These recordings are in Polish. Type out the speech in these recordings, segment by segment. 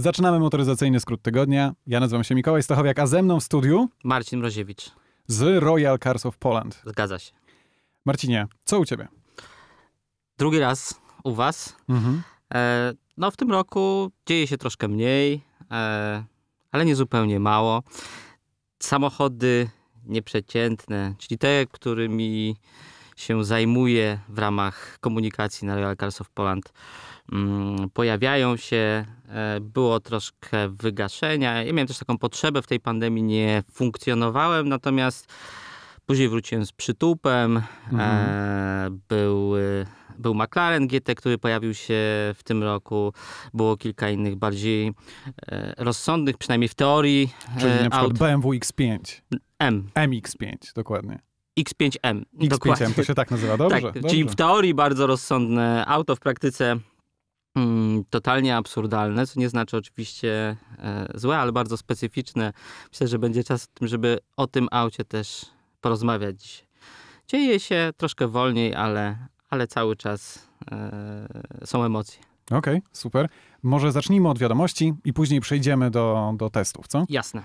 Zaczynamy motoryzacyjny skrót tygodnia. Ja nazywam się Mikołaj Stachowiak, a ze mną w studiu Marcin Mroziewicz z Royal Cars of Poland. Zgadza się. Marcinie, co u ciebie? Drugi raz u was. Mhm. E, no w tym roku dzieje się troszkę mniej, e, ale nie zupełnie mało. Samochody nieprzeciętne, czyli te, którymi się zajmuje w ramach komunikacji na Royal Cars of Poland mm, pojawiają się. E, było troszkę wygaszenia. Ja miałem też taką potrzebę w tej pandemii, nie funkcjonowałem, natomiast później wróciłem z przytupem. E, mhm. Był, był McLaren GT, który pojawił się w tym roku. Było kilka innych bardziej e, rozsądnych, przynajmniej w teorii. Czyli na przykład aut... BMW X5. M. MX5, dokładnie. X5M. X5M dokładnie. to się tak nazywa, dobrze. Tak, dobrze. Czyli w teorii bardzo rozsądne auto, w praktyce mm, totalnie absurdalne, co nie znaczy oczywiście e, złe, ale bardzo specyficzne. Myślę, że będzie czas, tym, żeby o tym aucie też porozmawiać dzisiaj. Dzieje się troszkę wolniej, ale, ale cały czas e, są emocje. Okej, okay, super. Może zacznijmy od wiadomości i później przejdziemy do, do testów, co? Jasne.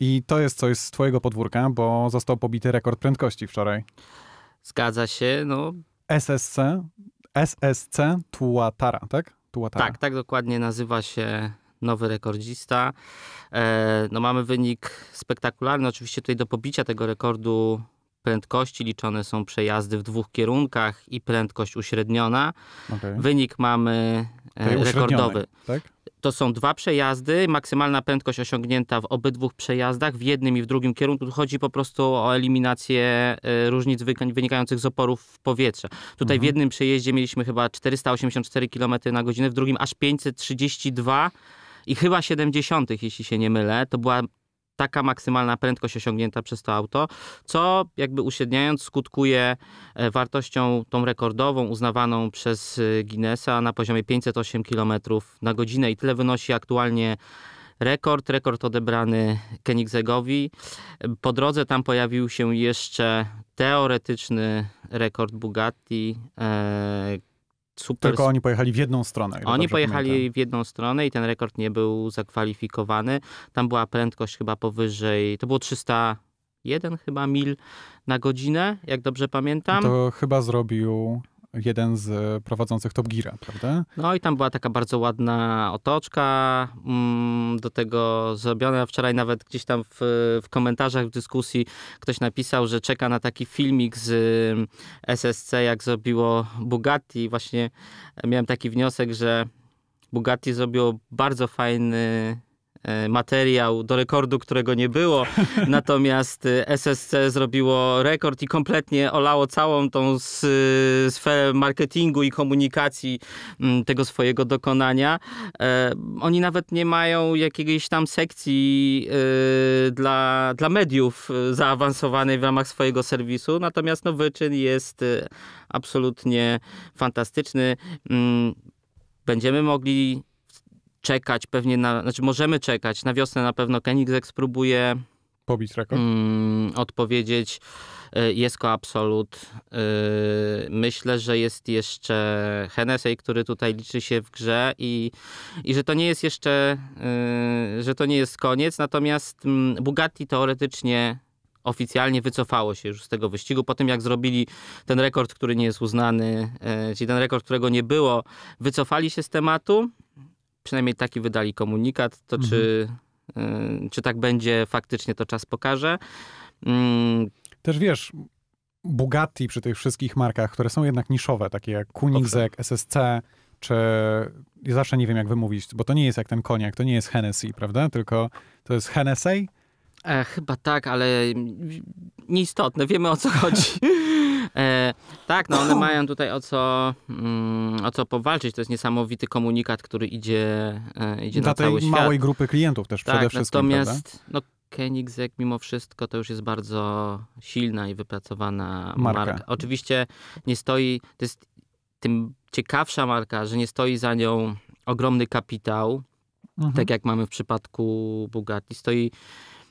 I to jest coś z twojego podwórka, bo został pobity rekord prędkości wczoraj. Zgadza się, no. SSC, SSC Tuatara, tak? Tuatara. Tak, tak dokładnie nazywa się nowy rekordzista. E, no mamy wynik spektakularny. Oczywiście tutaj do pobicia tego rekordu prędkości liczone są przejazdy w dwóch kierunkach i prędkość uśredniona. Okay. Wynik mamy e, rekordowy. Tak? to są dwa przejazdy, maksymalna prędkość osiągnięta w obydwu przejazdach, w jednym i w drugim kierunku. Tu chodzi po prostu o eliminację e, różnic wynikających z oporów w powietrze. Tutaj mhm. w jednym przejeździe mieliśmy chyba 484 km na godzinę, w drugim aż 532 i chyba 70., jeśli się nie mylę. To była taka maksymalna prędkość osiągnięta przez to auto, co jakby uśredniając skutkuje e, wartością tą rekordową uznawaną przez e, Guinnessa na poziomie 508 km na godzinę i tyle wynosi aktualnie rekord, rekord odebrany Koenigsegowi. Po drodze tam pojawił się jeszcze teoretyczny rekord Bugatti, e, super. Tylko oni pojechali w jedną stronę. Oni pojechali pamiętam. w jedną stronę i ten rekord nie był zakwalifikowany. Tam była prędkość chyba powyżej, to było 301 chyba mil na godzinę, jak dobrze pamiętam. To chyba zrobił jeden z e, prowadzących Top Gira, prawda? No i tam była taka bardzo ładna otoczka mm, do tego zrobiona. Wczoraj nawet gdzieś tam w, w komentarzach, w dyskusji ktoś napisał, że czeka na taki filmik z mm, SSC, jak zrobiło Bugatti. Właśnie miałem taki wniosek, że Bugatti zrobiło bardzo fajny E, materiał do rekordu, którego nie było. Natomiast e, SSC zrobiło rekord i kompletnie olało całą tą sferę marketingu i komunikacji mm, tego swojego dokonania. E, oni nawet nie mają jakiejś tam sekcji dla, dla mediów zaawansowanej w ramach swojego serwisu. Natomiast no, wyczyn jest absolutnie fantastyczny. Mm, będziemy mogli czekać pewnie na, znaczy możemy czekać, na wiosnę na pewno Koenigsegg spróbuje pobić rekord? Mm, odpowiedzieć e, jest ko absolut. E, myślę, że jest jeszcze Hennessy, który tutaj liczy się w grze i, i że to nie jest jeszcze, e, że to nie jest koniec. Natomiast mm, Bugatti teoretycznie oficjalnie wycofało się już z tego wyścigu. Po tym jak zrobili ten rekord, który nie jest uznany, czyli ten rekord, którego nie było, wycofali się z tematu przynajmniej taki wydali komunikat. To mhm. czy, czy tak będzie faktycznie, to czas pokaże. Mm. Też wiesz, Bugatti przy tych wszystkich markach, które są jednak niszowe, takie jak Kunizek, SSC, czy ja zawsze nie wiem jak wymówić, bo to nie jest jak ten koniak, to nie jest Hennessy, prawda? Tylko to jest Hennessy? E, chyba tak, ale nieistotne, wiemy o co chodzi. E, tak, no one mają tutaj o co, mm, o co powalczyć. To jest niesamowity komunikat, który idzie, e, idzie na cały świat. Dla tej małej grupy klientów też tak, przede wszystkim, Natomiast, no, Koenigsegg mimo wszystko to już jest bardzo silna i wypracowana marka. marka. Oczywiście nie stoi, to jest tym ciekawsza marka, że nie stoi za nią ogromny kapitał, mhm. tak jak mamy w przypadku Bugatti. Stoi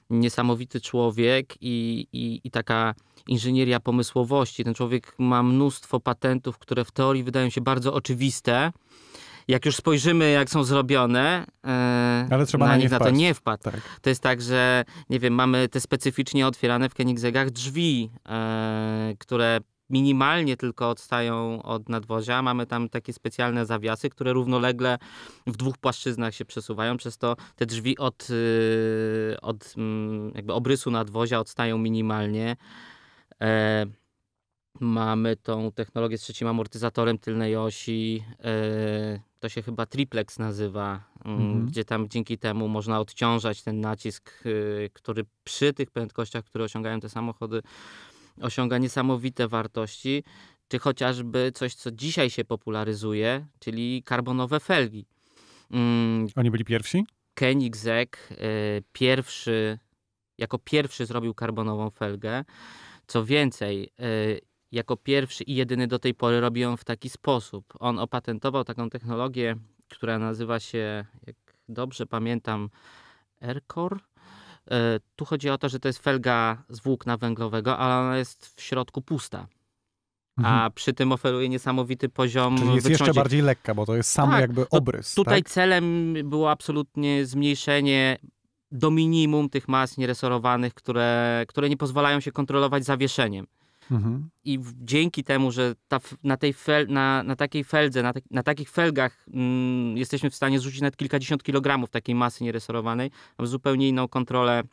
niesamowity człowiek i, i, i, taka inżynieria pomysłowości. Ten człowiek ma mnóstwo patentów, które w teorii wydają się bardzo oczywiste. Jak już spojrzymy, jak są zrobione, e, Ale trzeba na, na, nich, na to nie wpadł. Tak. To jest tak, że nie wiem, mamy te specyficznie otwierane w Koenigsegach drzwi, e, które minimalnie tylko odstają od nadwozia. Mamy tam takie specjalne zawiasy, które równolegle w dwóch płaszczyznach się przesuwają, przez to te drzwi od, y, od mm, jakby obrysu nadwozia odstają minimalnie. E, mamy tą technologię z trzecim amortyzatorem tylnej osi. E, to się chyba triplex nazywa, mm, mhm. gdzie tam dzięki temu można odciążać ten nacisk, y, który przy tych prędkościach, które osiągają te samochody, osiąga niesamowite wartości, czy chociażby coś, co dzisiaj się popularyzuje, czyli karbonowe felgi. Mm, Oni byli pierwsi? Koenigsegg y, pierwszy, jako pierwszy zrobił karbonową felgę. Co więcej, y, jako pierwszy i jedyny do tej pory robi ją w taki sposób. On opatentował taką technologię, która nazywa się, jak dobrze pamiętam, Aircore E, tu chodzi o to, że to jest felga z włókna węglowego, ale ona jest w środku pusta. Mhm. A przy tym oferuje niesamowity poziom. Czyli jest jeszcze bardziej lekka, bo to jest sam tak, jakby obrys. Tutaj tak? celem było absolutnie zmniejszenie do minimum tych mas nieresorowanych, które, które nie pozwalają się kontrolować zawieszeniem. Mhm. I dzięki temu, że ta, na, tej fel, na, na takiej feldze, na, te, na takich felgach mm, jesteśmy w stanie zrzucić nawet kilkadziesiąt kilogramów takiej masy nieresorowanej, mamy zupełnie inną kontrolę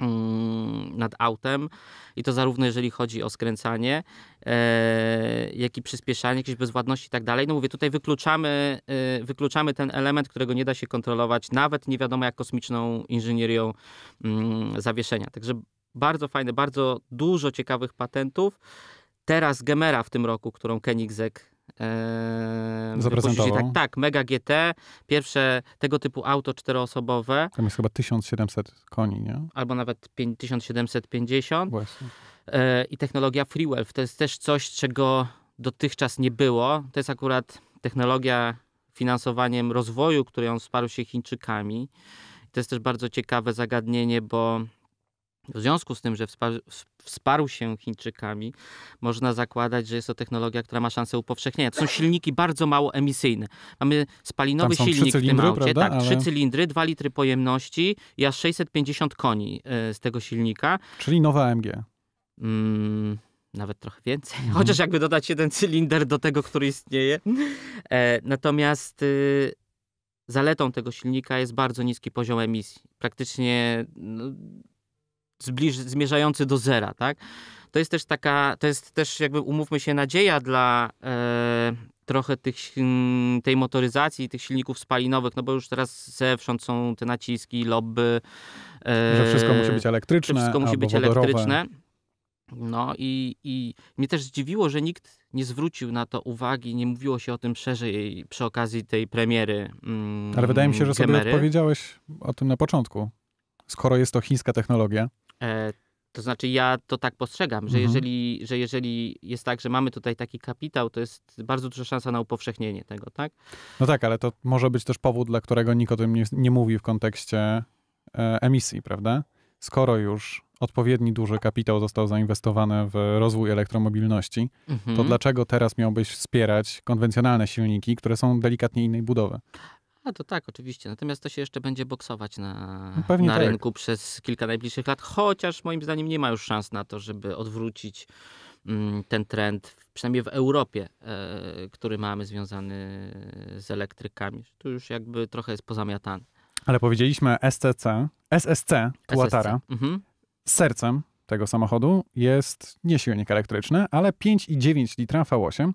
mm, nad autem i to zarówno jeżeli chodzi o skręcanie, e, jak i przyspieszanie, jakieś bezwładności, i tak dalej. No mówię, tutaj wykluczamy, e, wykluczamy ten element, którego nie da się kontrolować nawet nie wiadomo jak kosmiczną inżynierią mm, zawieszenia. Także bardzo fajne, bardzo dużo ciekawych patentów. Teraz Gemera w tym roku, którą Koenigsegg Eee, Zaprezentował. Tak, tak, Mega GT, pierwsze tego typu auto czteroosobowe. Tam jest chyba 1700 koni, nie? Albo nawet 1750. Właśnie. Eee, I technologia Freewell, to jest też coś, czego dotychczas nie było. To jest akurat technologia finansowaniem rozwoju, on wsparł się Chińczykami. To jest też bardzo ciekawe zagadnienie, bo w związku z tym, że wsparł, się Chińczykami, można zakładać, że jest to technologia, która ma szansę upowszechnienia. To są silniki bardzo mało emisyjne. Mamy spalinowy silnik w tym aucie, prawda? tak, trzy Ale... cylindry, dwa litry pojemności i aż 650 koni e, z tego silnika. Czyli nowa AMG. Mm, nawet trochę więcej. Mhm. Chociaż jakby dodać jeden cylinder do tego, który istnieje. E, natomiast y, zaletą tego silnika jest bardzo niski poziom emisji. Praktycznie no, zbliż, zmierzający do zera, tak? To jest też taka, to jest też jakby umówmy się nadzieja dla e, trochę tych, tej motoryzacji, tych silników spalinowych, no bo już teraz zewsząd są te naciski, lobby. E, że wszystko musi być elektryczne. Że wszystko musi być wodorowe. elektryczne. No i, i mnie też zdziwiło, że nikt nie zwrócił na to uwagi, nie mówiło się o tym szerzej przy okazji tej premiery. Mm, Ale wydaje mi się, że sobie odpowiedziałeś o tym na początku. Skoro jest to chińska technologia. E, to znaczy ja to tak postrzegam, że, mhm. jeżeli, że jeżeli jest tak, że mamy tutaj taki kapitał, to jest bardzo duża szansa na upowszechnienie tego, tak? No tak, ale to może być też powód, dla którego nikt o tym nie, nie mówi w kontekście e, emisji, prawda? Skoro już odpowiedni duży kapitał został zainwestowany w rozwój elektromobilności, mhm. to dlaczego teraz miałbyś wspierać konwencjonalne silniki, które są delikatnie innej budowy? A to tak, oczywiście. Natomiast to się jeszcze będzie boksować na, no, na tak. rynku przez kilka najbliższych lat, chociaż moim zdaniem nie ma już szans na to, żeby odwrócić mm, ten trend, przynajmniej w Europie, e, który mamy związany z elektrykami. Tu już jakby trochę jest pozamiatany. Ale powiedzieliśmy SCC, SSC Tuatara. SSC. Mhm. Sercem tego samochodu jest nie silnik elektryczny, ale 5,9 litra V8,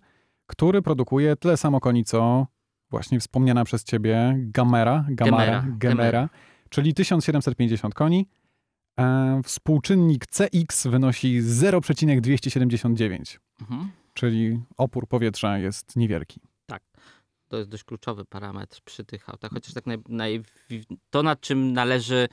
który produkuje tyle samo koni co właśnie wspomniana przez ciebie Gamera, gamera, Gemera, Gemera, czyli 1750 koni. E, współczynnik CX wynosi 0,279, mhm. czyli opór powietrza jest niewielki. Tak. To jest dość kluczowy parametr przy tych autach, chociaż tak naj, naj, to, nad czym należy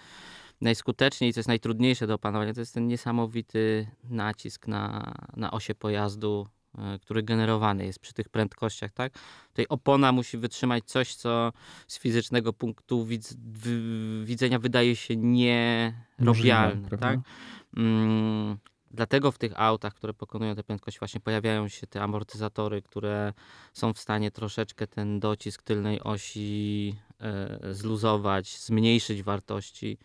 najskuteczniej, co jest najtrudniejsze do opanowania, to jest ten niesamowity nacisk na, na osie pojazdu E, który generowany jest przy tych prędkościach, tak? Tutaj opona musi wytrzymać coś, co z fizycznego punktu w, widzenia wydaje się nierobialne, tak? Mm, dlatego w tych autach, które pokonują tę prędkość, właśnie pojawiają się te amortyzatory, które są w stanie troszeczkę ten docisk tylnej osi y, zluzować, zmniejszyć wartości.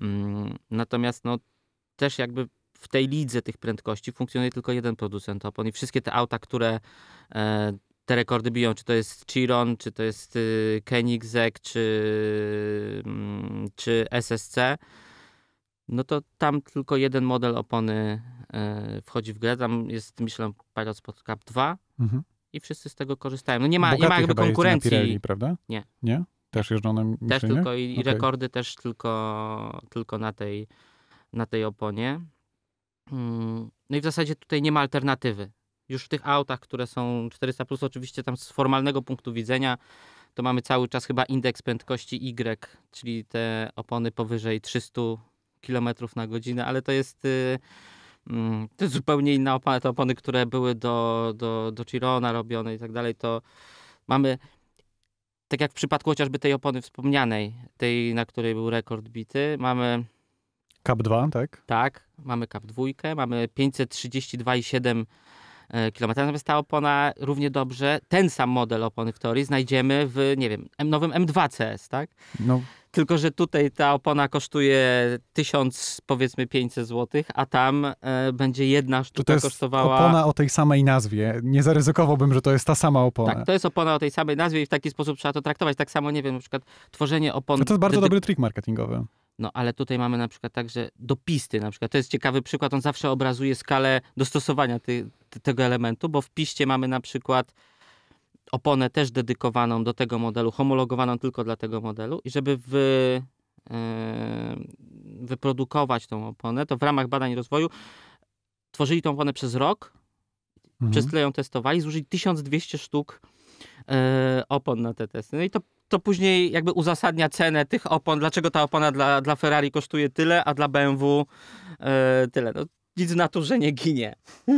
Mm, natomiast no, też jakby w tej lidze tych prędkości funkcjonuje tylko jeden producent opon i wszystkie te auta, które e, te rekordy biją, czy to jest Chiron, czy to jest y, Koenigsegg, czy, mm, czy SSC, no to tam tylko jeden model opony y, wchodzi w grę, tam jest Michelin Pilot spotkap Cup 2 mhm. i wszyscy z tego korzystają. No nie ma, nie ma jakby konkurencji. Pirelli, prawda? Nie. Nie? Też jeżdżą na Michelinie? Też tylko i, okay. rekordy też tylko, tylko na tej na tej oponie. Hmm, no i w zasadzie tutaj nie ma alternatywy. Już w tych autach, które są 400, plus, oczywiście tam z formalnego punktu widzenia, to mamy cały czas chyba indeks prędkości Y, czyli te opony powyżej 300 km na godzinę, ale to jest. Y, mm, to jest zupełnie inna opona. Te opony, które były do, do, do Chirona robione i tak dalej, to mamy tak jak w przypadku chociażby tej opony wspomnianej, tej, na której był rekord bity, mamy Kap 2, tak? Tak, mamy kap 2, mamy 532,7 e, km. Natomiast ta opona równie dobrze, ten sam model opony w teorii znajdziemy w, nie wiem, nowym M2 CS, tak? No, tylko, że tutaj ta opona kosztuje 1000, powiedzmy 500 zł, a tam e, będzie jedna sztuka to jest kosztowała. Opona o tej samej nazwie. Nie zaryzykowałbym, że to jest ta sama opona. Tak, to jest opona o tej samej nazwie i w taki sposób trzeba to traktować. Tak samo, nie wiem, na przykład tworzenie opon. to jest bardzo dobry trik marketingowy. No ale tutaj mamy na przykład także dopisty na przykład. To jest ciekawy przykład, on zawsze obrazuje skalę dostosowania ty, ty, tego elementu, bo w piście mamy na przykład oponę też dedykowaną do tego modelu, homologowaną tylko dla tego modelu i żeby wy, e, wyprodukować tą oponę, to w ramach badań i rozwoju tworzyli tą oponę przez rok, mhm. przez tyle ją testowali, zużyli 1200 sztuk e, opon na te testy. No i to, to później jakby uzasadnia cenę tych opon, dlaczego ta opona dla, dla Ferrari kosztuje tyle, a dla BMW e, tyle. No, nic to że nie ginie.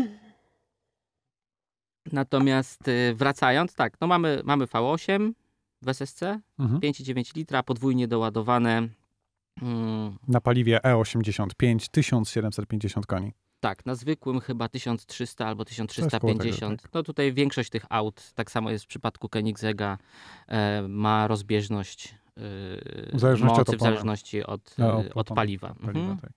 Natomiast y, wracając, tak, no mamy, mamy V8 w SSC, mhm. 5,9 litra, podwójnie doładowane. Mm. na paliwie E85 1750 koni. Tak, na zwykłym chyba 1300 albo 1350. Tego, tak. No tutaj większość tych aut, tak samo jest w przypadku Koenigsega, e, ma rozbieżność e, zależności mocy od w zależności od, e, od, paliwa. paliwa mhm. tak.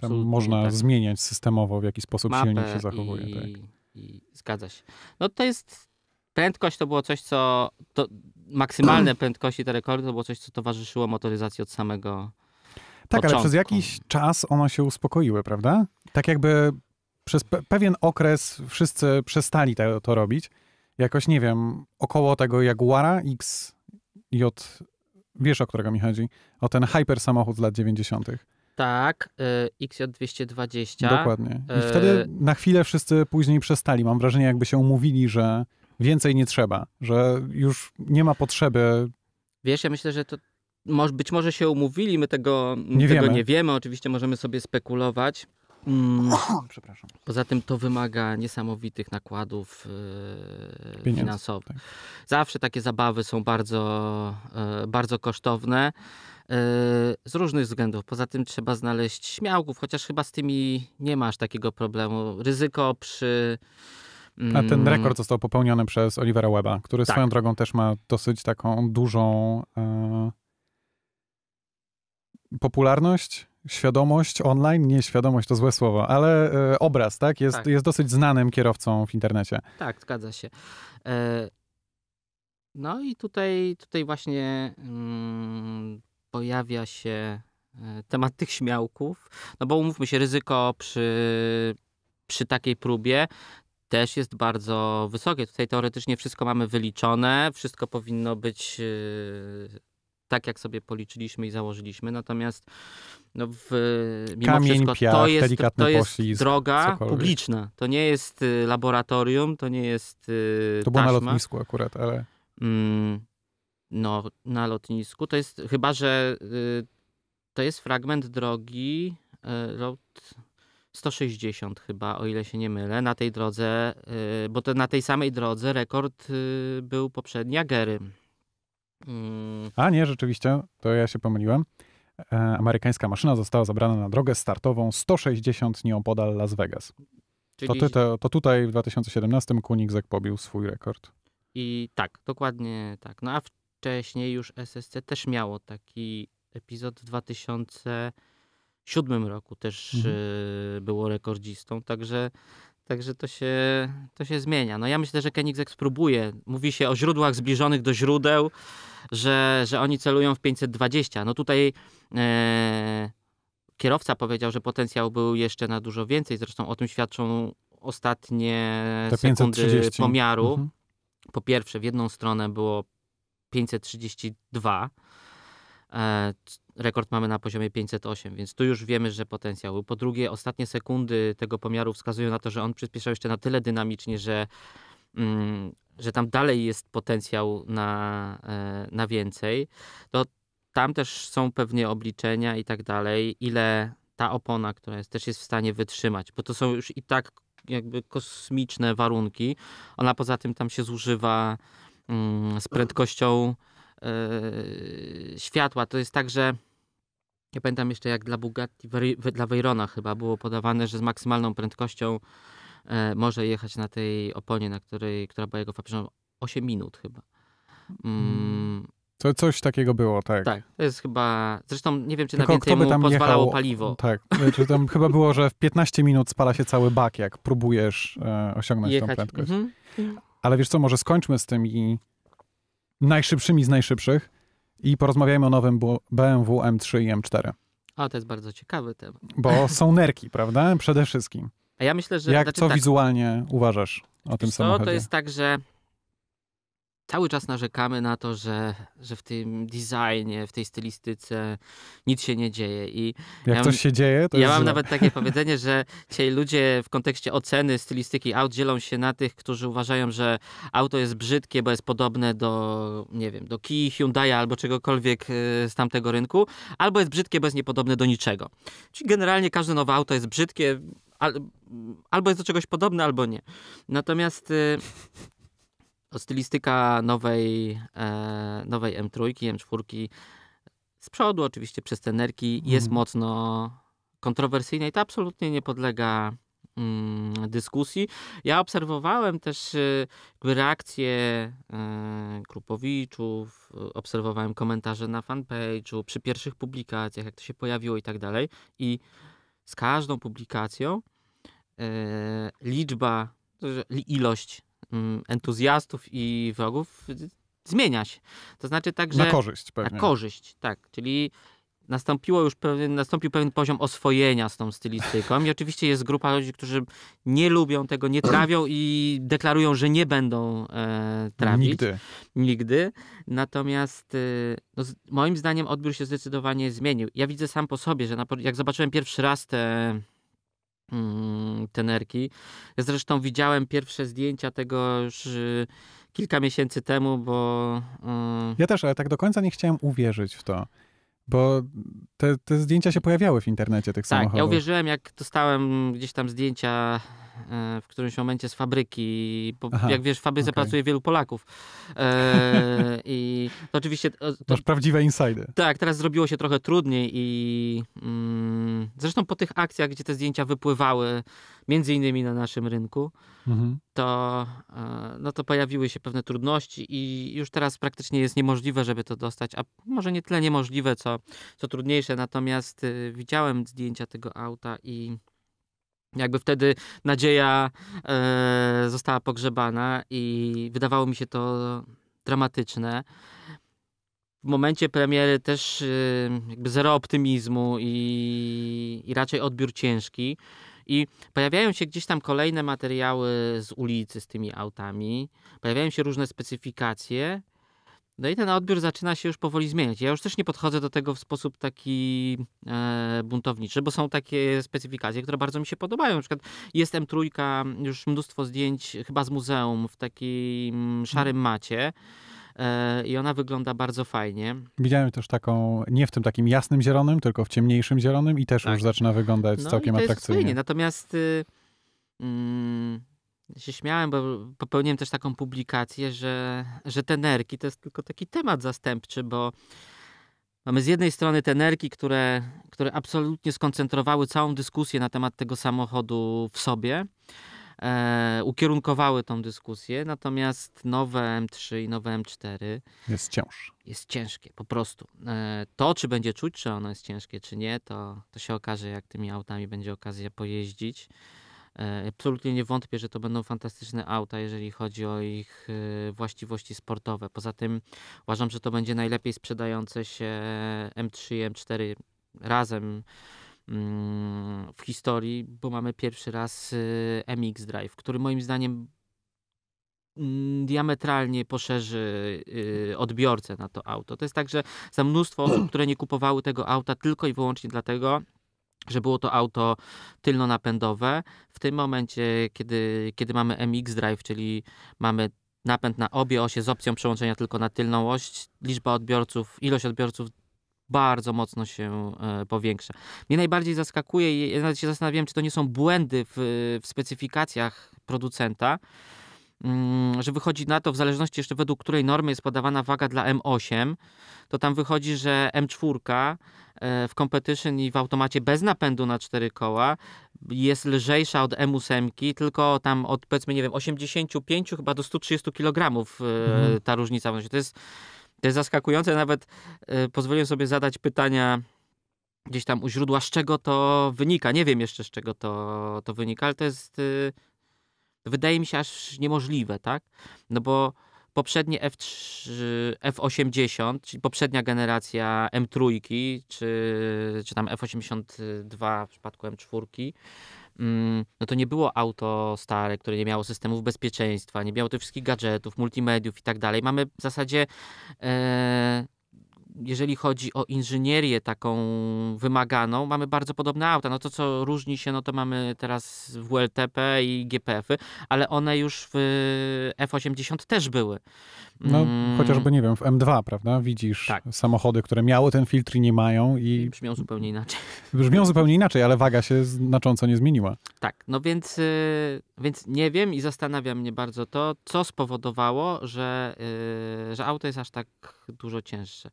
Tam można tak. zmieniać systemowo, w jaki sposób Mapę silnik się zachowuje. I... Tak i zgadza się. No to jest prędkość to było coś, co to maksymalne prędkości te rekordy to było coś, co towarzyszyło motoryzacji od samego. Tak, początku. ale przez jakiś czas one się uspokoiły, prawda? Tak jakby przez pe pewien okres wszyscy przestali to, to robić. Jakoś nie wiem, około tego Jaguara XJ, wiesz o którego mi chodzi, o ten hyper samochód z lat 90. Tak, y, XJ220. Dokładnie. I y, wtedy na chwilę wszyscy później przestali. Mam wrażenie, jakby się umówili, że więcej nie trzeba, że już nie ma potrzeby. Wiesz, ja myślę, że to być może się umówili, my tego nie, tego wiemy. nie wiemy. Oczywiście możemy sobie spekulować. Mm, Przepraszam. Poza tym to wymaga niesamowitych nakładów yy, finansowych. Tak. Zawsze takie zabawy są bardzo, yy, bardzo kosztowne. E, z różnych względów. Poza tym trzeba znaleźć śmiałków, chociaż chyba z tymi nie masz takiego problemu. Ryzyko przy. A ten mm, rekord został popełniony przez Olivera Weba, który tak. swoją drogą też ma dosyć taką dużą e, popularność, świadomość online, nie świadomość to złe słowo, ale e, obraz, tak? Jest, tak. jest dosyć znanym kierowcą w internecie. Tak, zgadza się. E, no i tutaj, tutaj właśnie mm, pojawia się e, temat tych śmiałków, no bo umówmy się, ryzyko przy, przy takiej próbie też jest bardzo wysokie. Tutaj teoretycznie wszystko mamy wyliczone, wszystko powinno być e, tak, jak sobie policzyliśmy i założyliśmy, natomiast no w, mimo Kamień, wszystko piach, to jest, to jest poślizg, droga cokolwiek. publiczna. To nie jest e, laboratorium, to nie jest To było na lotnisku akurat, ale... Mm, no, na lotnisku to jest, chyba że y, to jest fragment drogi y, Road 160 chyba, o ile się nie mylę, na tej drodze, y, bo to na tej samej drodze rekord y, był poprzedni Agery. Mm. A nie, rzeczywiście, to ja się pomyliłem. E, amerykańska maszyna została zabrana na drogę startową 160 nieopodal Las Vegas. To, ty, to, to, tutaj w 2017 Kunik pobił swój rekord. I tak, dokładnie tak. No a w wcześniej już SSC też miało taki epizod w 2007 roku też mhm. E, było rekordzistą, także Także to się, to się zmienia. No ja myślę, że Koenigsegg spróbuje. Mówi się o źródłach zbliżonych do źródeł, że, że oni celują w 520. No tutaj e, kierowca powiedział, że potencjał był jeszcze na dużo więcej. Zresztą o tym świadczą ostatnie Te sekundy pomiaru. Mhm. Po pierwsze, w jedną stronę było 532. E, rekord mamy na poziomie 508, więc tu już wiemy, że potencjał. Po drugie, ostatnie sekundy tego pomiaru wskazują na to, że on przyspieszał jeszcze na tyle dynamicznie, że, mm, że tam dalej jest potencjał na, e, na więcej. To tam też są pewnie obliczenia i tak dalej, ile ta opona, która jest, też jest w stanie wytrzymać, bo to są już i tak jakby kosmiczne warunki. Ona poza tym tam się zużywa Mm, z prędkością e, światła. To jest tak, że ja pamiętam jeszcze jak dla Bugatti, dla Veyrona chyba było podawane, że z maksymalną prędkością e, może jechać na tej oponie, na której, która była jego fabryką 8 minut chyba. Mm. mm. To coś takiego było, tak. Tak, to jest chyba. Zresztą nie wiem, czy Tylko na więcej mu tam pozwalało jechał, paliwo. Tak, czy tam chyba było, że w 15 minut spala się cały bak, jak próbujesz e, osiągnąć Jechać. tą prędkość. Mhm. Ale wiesz co, może skończmy z tymi najszybszymi z najszybszych i porozmawiajmy o nowym BMW M3 i M4. O, to jest bardzo ciekawy temat. Bo są nerki, prawda? Przede wszystkim. A ja myślę, że... Jak, znaczy, co tak, wizualnie uważasz o tym co, No To jest tak, że cały czas narzekamy na to, że, że w tym designie, w tej stylistyce nic się nie dzieje. I Jak ja coś mam, się dzieje, to Ja mam nawet takie powiedzenie, że ci ludzie w kontekście oceny stylistyki aut dzielą się na tych, którzy uważają, że auto jest brzydkie, bo jest podobne do, nie wiem, do Kia, Hyundai albo czegokolwiek y, z tamtego rynku, albo jest brzydkie, bo jest niepodobne do niczego. Czyli generalnie każde nowe auto jest brzydkie, albo jest do czegoś podobne, albo nie. Natomiast y, Stylistyka nowej, e, nowej M3, M4 z przodu, oczywiście przez te nerki, mm. jest mhm. mocno kontrowersyjna i to absolutnie nie podlega mm, dyskusji. Ja obserwowałem też y, reakcje y, e, grupowiczów, obserwowałem komentarze na fanpage'u, przy pierwszych publikacjach, jak to się pojawiło i tak dalej. I z każdą publikacją e, liczba, ilość Mm, entuzjastów i wrogów y, zmienia się. To znaczy tak, że... Na korzyść pewnie. Na korzyść, tak. Czyli nastąpiło już pewien, nastąpił pewien poziom oswojenia z tą stylistyką i oczywiście jest grupa ludzi, którzy nie lubią tego, nie trawią i deklarują, że nie będą e, trawić. Nigdy. Nigdy. Natomiast e, no, moim zdaniem odbiór się zdecydowanie zmienił. Ja widzę sam po sobie, że na, jak zobaczyłem pierwszy raz te Mm, tenerki. Ja zresztą widziałem pierwsze zdjęcia tego już y, kilka miesięcy temu, bo. Mm, ja też, ale tak do końca nie chciałem uwierzyć w to. Bo te, te zdjęcia się pojawiały w internecie tych tak, samochodów. Tak, ja uwierzyłem, jak dostałem gdzieś tam zdjęcia e, w którymś momencie z fabryki. Bo, Aha, jak wiesz, w fabryce okay. pracuje wielu Polaków. E, I to oczywiście. To, Masz prawdziwe insajdy. Tak, teraz zrobiło się trochę trudniej i mm, zresztą po tych akcjach, gdzie te zdjęcia wypływały między innymi na naszym rynku, mhm. to, e, no to pojawiły się pewne trudności i już teraz praktycznie jest niemożliwe, żeby to dostać, a może nie tyle niemożliwe, co, co trudniejsze, natomiast y, widziałem zdjęcia tego auta i jakby wtedy nadzieja e, została pogrzebana i wydawało mi się to dramatyczne. W momencie premiery też y, jakby zero optymizmu i, i raczej odbiór ciężki. I pojawiają się gdzieś tam kolejne materiały z ulicy z tymi autami, pojawiają się różne specyfikacje. No i ten odbiór zaczyna się już powoli zmieniać. Ja już też nie podchodzę do tego w sposób taki e, buntowniczy, bo są takie specyfikacje, które bardzo mi się podobają. Na przykład jest m już mnóstwo zdjęć chyba z muzeum w takim mm, szarym mhm. macie. E, i ona wygląda bardzo fajnie. Widziałem też taką, nie w tym takim jasnym zielonym, tylko w ciemniejszym zielonym i też tak. już zaczyna wyglądać no całkiem i to atrakcyjnie. fajnie. Natomiast y, mm, się śmiałem, bo popełniłem też taką publikację, że, że te nerki to jest tylko taki temat zastępczy, bo Mamy z jednej strony te nerki, które, które absolutnie skoncentrowały całą dyskusję na temat tego samochodu w sobie, e, ukierunkowały tą dyskusję, natomiast nowe M3 i nowe M4 jest cięższe. Jest ciężkie, po prostu. E, to, czy będzie czuć, czy ono jest ciężkie, czy nie, to, to się okaże, jak tymi autami będzie okazja pojeździć. E, absolutnie nie wątpię, że to będą fantastyczne auta, jeżeli chodzi o ich e, właściwości sportowe. Poza tym uważam, że to będzie najlepiej sprzedające się M3 i M4 razem w historii, bo mamy pierwszy raz e, MX Drive, który moim zdaniem mm, diametralnie poszerzy y, odbiorcę na to auto. To jest tak, że za mnóstwo osób, które nie kupowały tego auta tylko i wyłącznie dlatego, że było to auto tylno-napędowe. W tym momencie, kiedy, kiedy mamy MX Drive, czyli mamy napęd na obie osie z opcją przełączenia tylko na tylną oś, liczba odbiorców, ilość odbiorców bardzo mocno się e, powiększa. Mnie najbardziej zaskakuje, ja nawet się zastanawiam, czy to nie są błędy w, w specyfikacjach producenta, mm, że wychodzi na to, w zależności jeszcze według której normy jest podawana waga dla M8, to tam wychodzi, że M4 e, w competition i w automacie bez napędu na cztery koła jest lżejsza od M8, tylko tam od powiedzmy, nie wiem, 85 chyba do 130 kg e, mhm. ta różnica. To jest to jest zaskakujące, nawet e, pozwoliłem sobie zadać pytania gdzieś tam u źródła, z czego to wynika. Nie wiem jeszcze, z czego to, to wynika, ale to jest, y, wydaje mi się, aż niemożliwe, tak? No bo poprzednie F3, F80, czyli poprzednia generacja M3, czy, czy tam F82 w przypadku M4, Mm, no to nie było auto stare, które nie miało systemów bezpieczeństwa, nie miało tych wszystkich gadżetów, multimediów i tak dalej. Mamy w zasadzie e, jeżeli chodzi o inżynierię taką wymaganą, mamy bardzo podobne auta. No to, co różni się, no to mamy teraz WLTP i GPF-y, ale one już w F80 też były. No, mm. chociażby, nie wiem, w M2, prawda? Widzisz tak. samochody, które miały ten filtr i nie mają i... Brzmią zupełnie inaczej. Brzmią zupełnie inaczej, ale waga się znacząco nie zmieniła. Tak, no więc, y, więc nie wiem i zastanawia mnie bardzo to, co spowodowało, że, y, że auto jest aż tak dużo cięższe.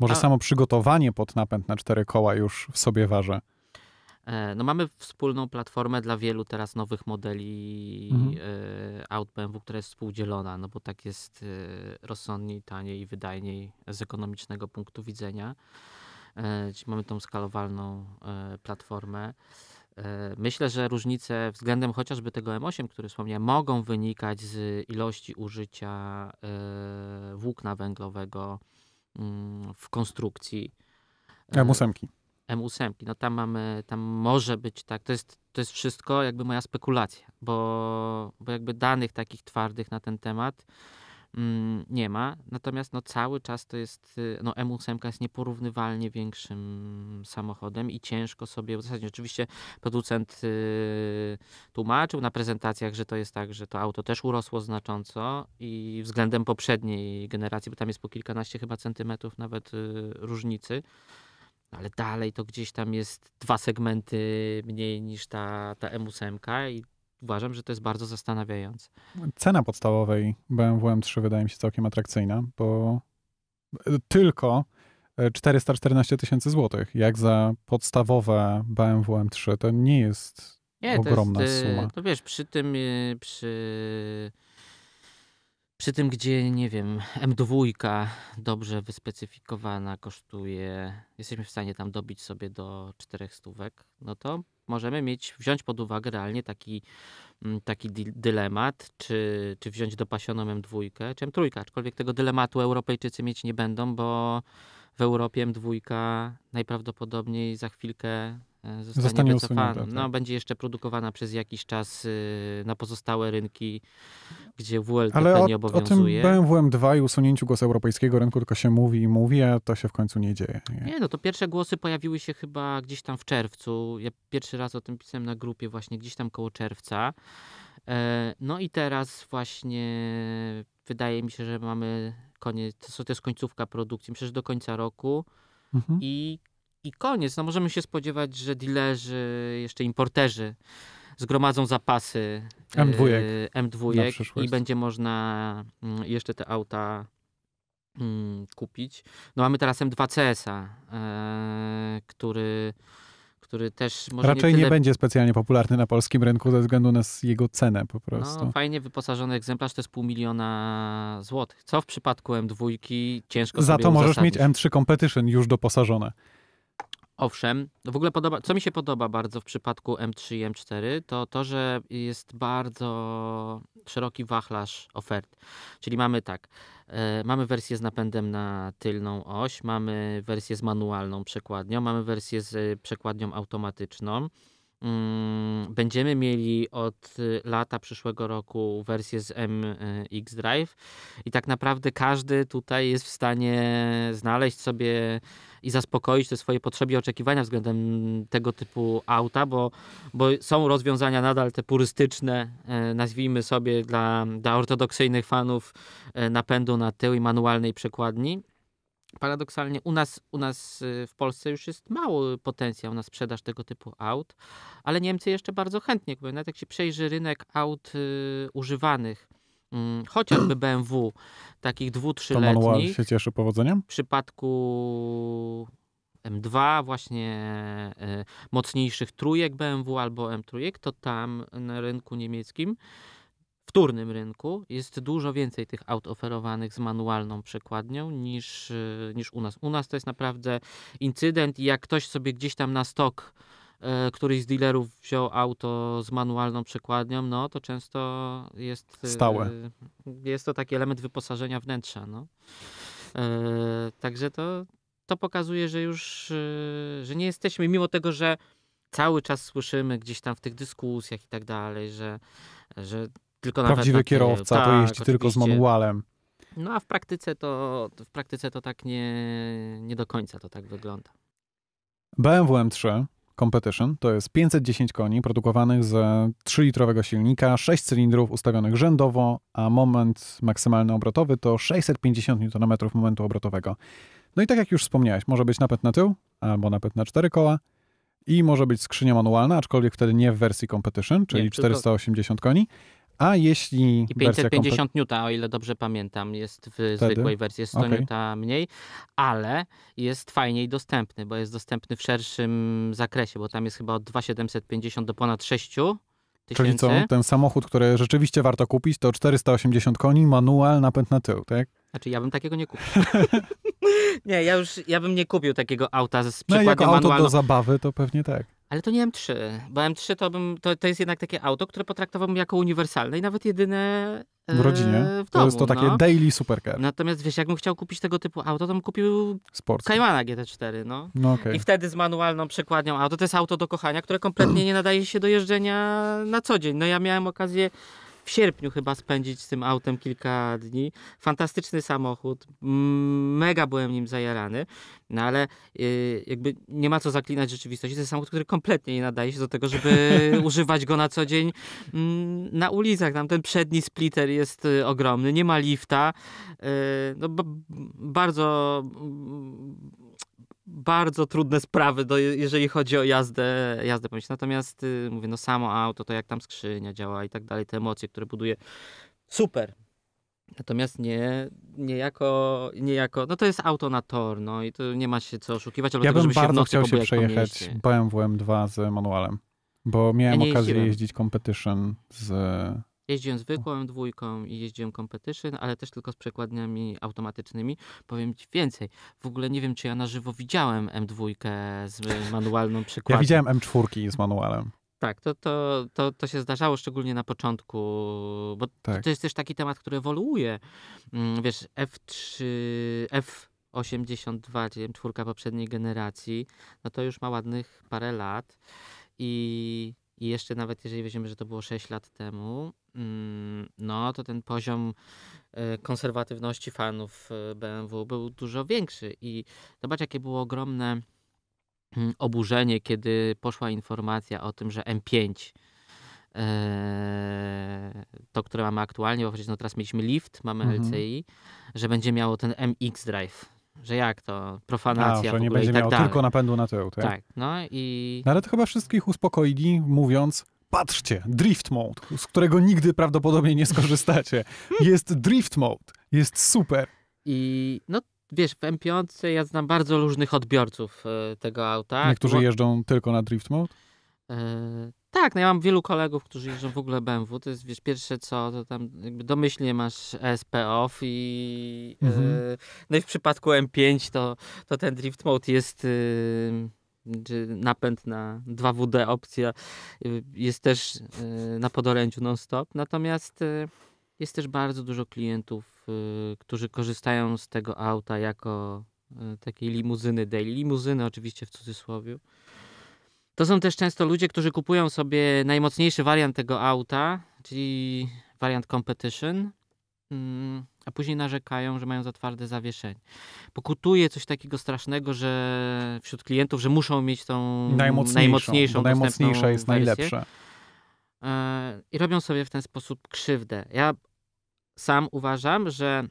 Może A... samo przygotowanie pod napęd na cztery koła już w sobie waży. E, no mamy wspólną platformę dla wielu teraz nowych modeli mhm. E, aut BMW, która jest współdzielona, no bo tak jest e, rozsądniej, taniej i wydajniej z ekonomicznego punktu widzenia. Czyli mamy tą skalowalną platformę. Myślę, że różnice względem chociażby tego M8, który wspomniałem, mogą wynikać z ilości użycia włókna węglowego Mm, w konstrukcji. M8. E, M8. No tam mamy, tam może być tak, to jest, to jest wszystko jakby moja spekulacja, bo, bo jakby danych takich twardych na ten temat Mm, nie ma. Natomiast no, cały czas to jest, y, no M8 jest nieporównywalnie większym samochodem i ciężko sobie uzasadnić. Oczywiście producent y, tłumaczył na prezentacjach, że to jest tak, że to auto też urosło znacząco i względem poprzedniej generacji, bo tam jest po kilkanaście chyba centymetrów nawet y, różnicy no, ale dalej to gdzieś tam jest dwa segmenty mniej niż ta, ta M8 i uważam, że to jest bardzo zastanawiające. Cena podstawowej BMW M3 wydaje mi się całkiem atrakcyjna, bo e, tylko 414 e, tysięcy złotych, jak za podstawowe BMW M3, to nie jest nie, ogromna jest, suma. No wiesz, przy tym, e, przy, przy tym, gdzie, nie wiem, M2 dobrze wyspecyfikowana kosztuje, jesteśmy w stanie tam dobić sobie do czterech stówek, no to możemy mieć, wziąć pod uwagę realnie taki, mm, taki dylemat, czy, czy wziąć dopasioną M2, czy M3, aczkolwiek tego dylematu Europejczycy mieć nie będą, bo w Europie M2 najprawdopodobniej za chwilkę E, zostanie, zostanie wycofana. No, tak. No, będzie jeszcze produkowana przez jakiś czas y, na pozostałe rynki, gdzie WLTP Ale o, nie obowiązuje. Ale o tym BMWM2 i usunięciu go z europejskiego rynku tylko się mówi i mówi, a to się w końcu nie dzieje. Nie, nie no to pierwsze głosy pojawiły się chyba gdzieś tam w czerwcu. Ja pierwszy raz o tym pisałem na grupie właśnie gdzieś tam koło czerwca. E, no i teraz właśnie wydaje mi się, że mamy koniec, to jest końcówka produkcji, myślę, że do końca roku mhm. i i koniec. No możemy się spodziewać, że dilerzy, jeszcze importerzy zgromadzą zapasy M2, y, M2 i będzie można mm, jeszcze te auta mm, kupić. No mamy teraz M2 CS-a, e, który który też może Raczej nie, tyle... nie, będzie specjalnie popularny na polskim rynku ze względu na jego cenę po no, prostu. No, fajnie wyposażony egzemplarz to jest pół miliona złotych, co w przypadku M2 ciężko Za to możesz mieć M3 Competition już doposażone. Owszem, w ogóle podoba, co mi się podoba bardzo w przypadku M3 i M4, to to, że jest bardzo szeroki wachlarz ofert. Czyli mamy tak, e, mamy wersję z napędem na tylną oś, mamy wersję z manualną przekładnią, mamy wersję z e, przekładnią automatyczną, Mm, będziemy mieli od y, lata przyszłego roku wersję z MX y, Drive i tak naprawdę każdy tutaj jest w stanie znaleźć sobie i zaspokoić te swoje potrzeby i oczekiwania względem tego typu auta, bo, bo są rozwiązania nadal te purystyczne, e, nazwijmy sobie dla, dla ortodoksyjnych fanów e, napędu na tył i manualnej przekładni paradoksalnie u nas, u nas y, w Polsce już jest mały potencjał na sprzedaż tego typu aut, ale Niemcy jeszcze bardzo chętnie kupują. Nawet jak się przejrzy rynek aut y, używanych, y, chociażby BMW, takich dwu, trzyletnich. To się cieszy powodzeniem? W przypadku M2, właśnie y, mocniejszych trójek BMW albo M3, to tam na rynku niemieckim wtórnym rynku jest dużo więcej tych aut oferowanych z manualną przekładnią niż, e, niż u nas. U nas to jest naprawdę incydent i jak ktoś sobie gdzieś tam na stok e, któryś z dealerów wziął auto z manualną przekładnią, no to często jest... E, Stałe. Jest to taki element wyposażenia wnętrza, no. Także to, to pokazuje, że już, że nie jesteśmy, mimo tego, że cały czas słyszymy gdzieś tam w tych dyskusjach i tak dalej, że, że tylko nawet Prawdziwy kierowca tak, to jeździ oczywiście. tylko z manualem. No a w praktyce to, w praktyce to tak nie, nie do końca to tak wygląda. BMW M3 Competition to jest 510 koni produkowanych ze 3-litrowego silnika, 6 cylindrów ustawionych rzędowo, a moment maksymalny obrotowy to 650 Nm momentu obrotowego. No i tak jak już wspomniałeś, może być napęd na tył albo napęd na cztery koła i może być skrzynia manualna, aczkolwiek wtedy nie w wersji Competition, czyli nie, 480 koni, a jeśli. I 550 komple... N, o ile dobrze pamiętam, jest w Wtedy? zwykłej wersji, jest 100 okay. N mniej, ale jest fajniej dostępny, bo jest dostępny w szerszym zakresie, bo tam jest chyba od 2750 do ponad 6. Czyli co, ten samochód, który rzeczywiście warto kupić, to 480 koni, manual, napęd na tył, tak? Znaczy, ja bym takiego nie kupił. nie, ja już, ja bym nie kupił takiego auta z przykładem No jako manualną. auto do zabawy, to pewnie tak. Ale to nie M3, bo M3 to, bym, to, to jest jednak takie auto, które potraktowałbym jako uniwersalne i nawet jedyne e, w rodzinie. W to jest to takie no. daily supercar. Natomiast wiesz, jakbym chciał kupić tego typu auto, to bym kupił Sports. Caymana GT4, no. no okay. I wtedy z manualną przekładnią auto. To jest auto do kochania, które kompletnie nie nadaje się do jeżdżenia na co dzień. No ja miałem okazję w sierpniu chyba spędzić z tym autem kilka dni. Fantastyczny samochód, mega byłem nim zajarany, no ale y, jakby nie ma co zaklinać rzeczywistości. To jest samochód, który kompletnie nie nadaje się do tego, żeby używać go na co dzień na ulicach. Tam ten przedni splitter jest y, ogromny, nie ma lifta. Y, no, bardzo bardzo trudne sprawy, do, jeżeli chodzi o jazdę, jazdę po Natomiast y, mówię, no samo auto, to jak tam skrzynia działa i tak dalej, te emocje, które buduje, super. Natomiast nie, nie jako, nie jako, no to jest auto na tor, no i tu nie ma się co oszukiwać. Albo ja tego, bym bardzo się chciał się przejechać BMW M2 z manualem, bo miałem ja okazję jeździć competition z Jeździłem zwykłą dwójką i jeździłem competition, ale też tylko z przekładniami automatycznymi. Powiem ci więcej. W ogóle nie wiem, czy ja na żywo widziałem M2 z manualną przekładnią. Ja widziałem M4 z manualem. Tak, to, to, to, to się zdarzało szczególnie na początku, bo tak. to jest też taki temat, który ewoluuje. Mm, wiesz, F3, F82, czyli M4 poprzedniej generacji, no to już ma ładnych parę lat i i jeszcze nawet jeżeli weźmiemy, że to było 6 lat temu, mm, no to ten poziom e, konserwatywności fanów e, BMW był dużo większy. I zobacz, jakie było ogromne mm, oburzenie, kiedy poszła informacja o tym, że M5 e, to, które mamy aktualnie, bo przecież no teraz mieliśmy Lift, mamy mhm. LCI, że będzie miało ten MX Drive że jak to, profanacja A, że nie będzie tak miał dalej. tylko napędu na tył, tak? Tak, no i... Nawet no chyba wszystkich uspokoili, mówiąc, patrzcie, drift mode, z którego nigdy prawdopodobnie nie skorzystacie. Jest drift mode, jest super. I no wiesz, w M5 ja znam bardzo różnych odbiorców e, tego auta. Niektórzy jeżdżą tylko na drift mode? E, tak, no ja mam wielu kolegów, którzy jeżdżą w ogóle BMW. To jest, wiesz, pierwsze co, to tam jakby domyślnie masz SPOF i e, mhm. yy, no i w przypadku M5 to, to ten drift mode jest yy, napęd na 2WD opcja y, jest też y, na podorędziu non-stop. Natomiast y, jest też bardzo dużo klientów, którzy korzystają z tego auta jako takiej limuzyny daily. Limuzyny oczywiście w cudzysłowie to są też często ludzie, którzy kupują sobie najmocniejszy wariant tego auta, czyli wariant competition, mm, a później narzekają, że mają za twarde zawieszenie. Pokutuje coś takiego strasznego, że wśród klientów, że muszą mieć tą najmocniejszą, najmocniejszą najmocniejsza jest wersję. najlepsza. E, I robią sobie w ten sposób krzywdę. Ja sam uważam, że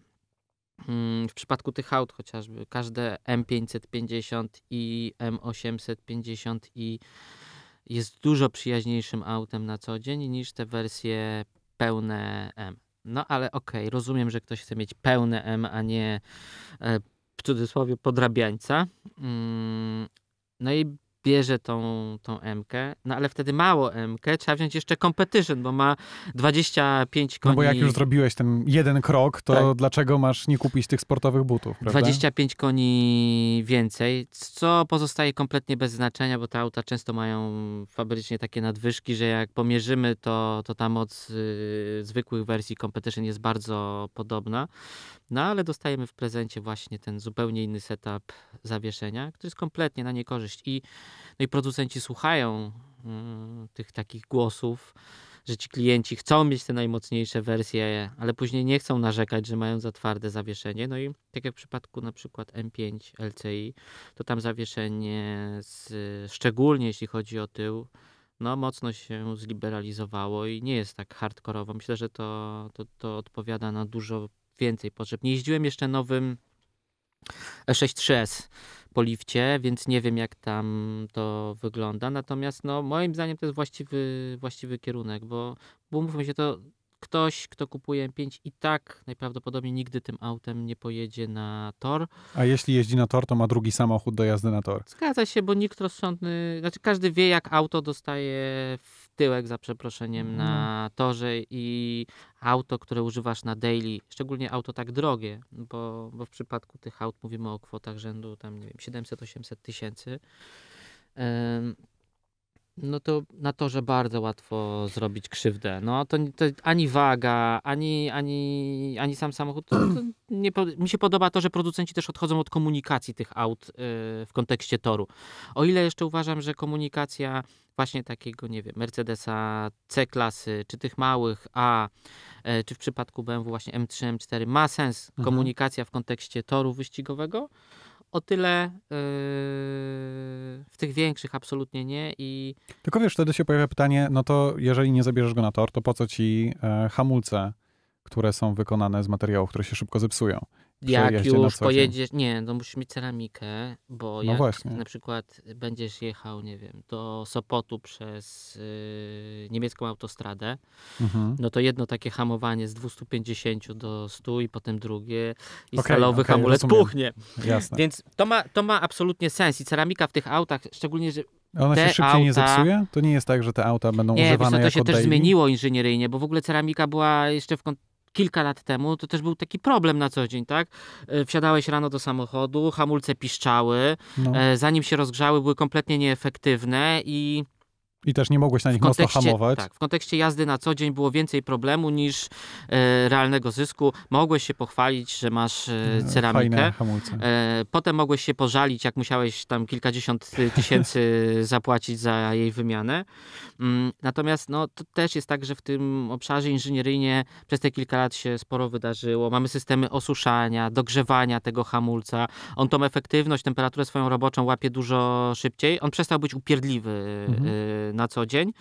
Mm, w przypadku tych aut chociażby każde M550 i M850 i jest dużo przyjaźniejszym autem na co dzień niż te wersje pełne M. No ale okej, okay, rozumiem, że ktoś chce mieć pełne M, a nie e, w cudzysłowie podrabiańca. Mm, no i bierze tą, tą MK, no ale wtedy mało MK, trzeba wziąć jeszcze competition, bo ma 25 koni. No bo jak już zrobiłeś ten jeden krok, to tak. dlaczego masz nie kupić tych sportowych butów, prawda? 25 koni więcej, co pozostaje kompletnie bez znaczenia, bo te auta często mają fabrycznie takie nadwyżki, że jak pomierzymy, to, to ta moc y, zwykłych wersji competition jest bardzo podobna. No ale dostajemy w prezencie właśnie ten zupełnie inny setup zawieszenia, który jest kompletnie na niekorzyść i no i producenci słuchają mm, tych takich głosów, że ci klienci chcą mieć te najmocniejsze wersje, ale później nie chcą narzekać, że mają za twarde zawieszenie. No i tak jak w przypadku na przykład M5 LCI, to tam zawieszenie, z, szczególnie jeśli chodzi o tył, no mocno się zliberalizowało i nie jest tak hardkorowo. Myślę, że to, to, to odpowiada na dużo więcej potrzeb. Nie jeździłem jeszcze nowym 6.3S e po lifcie, więc nie wiem jak tam to wygląda. Natomiast no, moim zdaniem to jest właściwy, właściwy kierunek, bo, bo mówmy się to ktoś, kto kupuje M5 i tak najprawdopodobniej nigdy tym autem nie pojedzie na tor. A jeśli jeździ na tor, to ma drugi samochód do jazdy na tor. Zgadza się, bo nikt rozsądny, znaczy każdy wie jak auto dostaje w tyłek, za przeproszeniem, mhm. na torze i auto, które używasz na daily, szczególnie auto tak drogie, bo, bo w przypadku tych aut mówimy o kwotach rzędu tam, nie wiem, 700-800 tysięcy, no to na torze bardzo łatwo zrobić krzywdę. No to, to ani waga, ani, ani, ani sam samochód. To, to nie, mi się podoba to, że producenci też odchodzą od komunikacji tych aut yy, w kontekście toru. O ile jeszcze uważam, że komunikacja właśnie takiego, nie wiem, Mercedesa C-klasy, czy tych małych A, e, czy w przypadku BMW właśnie M3, M4, ma sens mhm. komunikacja w kontekście toru wyścigowego? O tyle yy, w tych większych absolutnie nie. I... Tylko wiesz, wtedy się pojawia pytanie, no to jeżeli nie zabierzesz go na tor, to po co ci e, hamulce, które są wykonane z materiałów, które się szybko zepsują? jak już pojedziesz, nie, no musisz mieć ceramikę, bo no jak właśnie. na przykład będziesz jechał, nie wiem, do Sopotu przez y, niemiecką autostradę, mhm. no to jedno takie hamowanie z 250 do 100 i potem drugie i okay, stalowy okay, hamulec rozumiem. puchnie. Jasne. Więc to ma, to ma absolutnie sens i ceramika w tych autach, szczególnie, że ona się szybciej auta... nie zepsuje? To nie jest tak, że te auta będą nie, używane wiesz, Nie, to to się daily? też zmieniło inżynieryjnie, bo w ogóle ceramika była jeszcze w, kilka lat temu to też był taki problem na co dzień, tak? E, wsiadałeś rano do samochodu, hamulce piszczały, no. E, zanim się rozgrzały, były kompletnie nieefektywne i i też nie mogłeś na nich mocno hamować. Tak, w kontekście jazdy na co dzień było więcej problemu niż e, realnego zysku. Mogłeś się pochwalić, że masz e, e ceramikę. E, potem mogłeś się pożalić, jak musiałeś tam kilkadziesiąt tysięcy zapłacić za jej wymianę. Mm, natomiast no, to też jest tak, że w tym obszarze inżynieryjnie przez te kilka lat się sporo wydarzyło. Mamy systemy osuszania, dogrzewania tego hamulca. On tą efektywność, temperaturę swoją roboczą łapie dużo szybciej. On przestał być upierdliwy mhm e, na co dzień.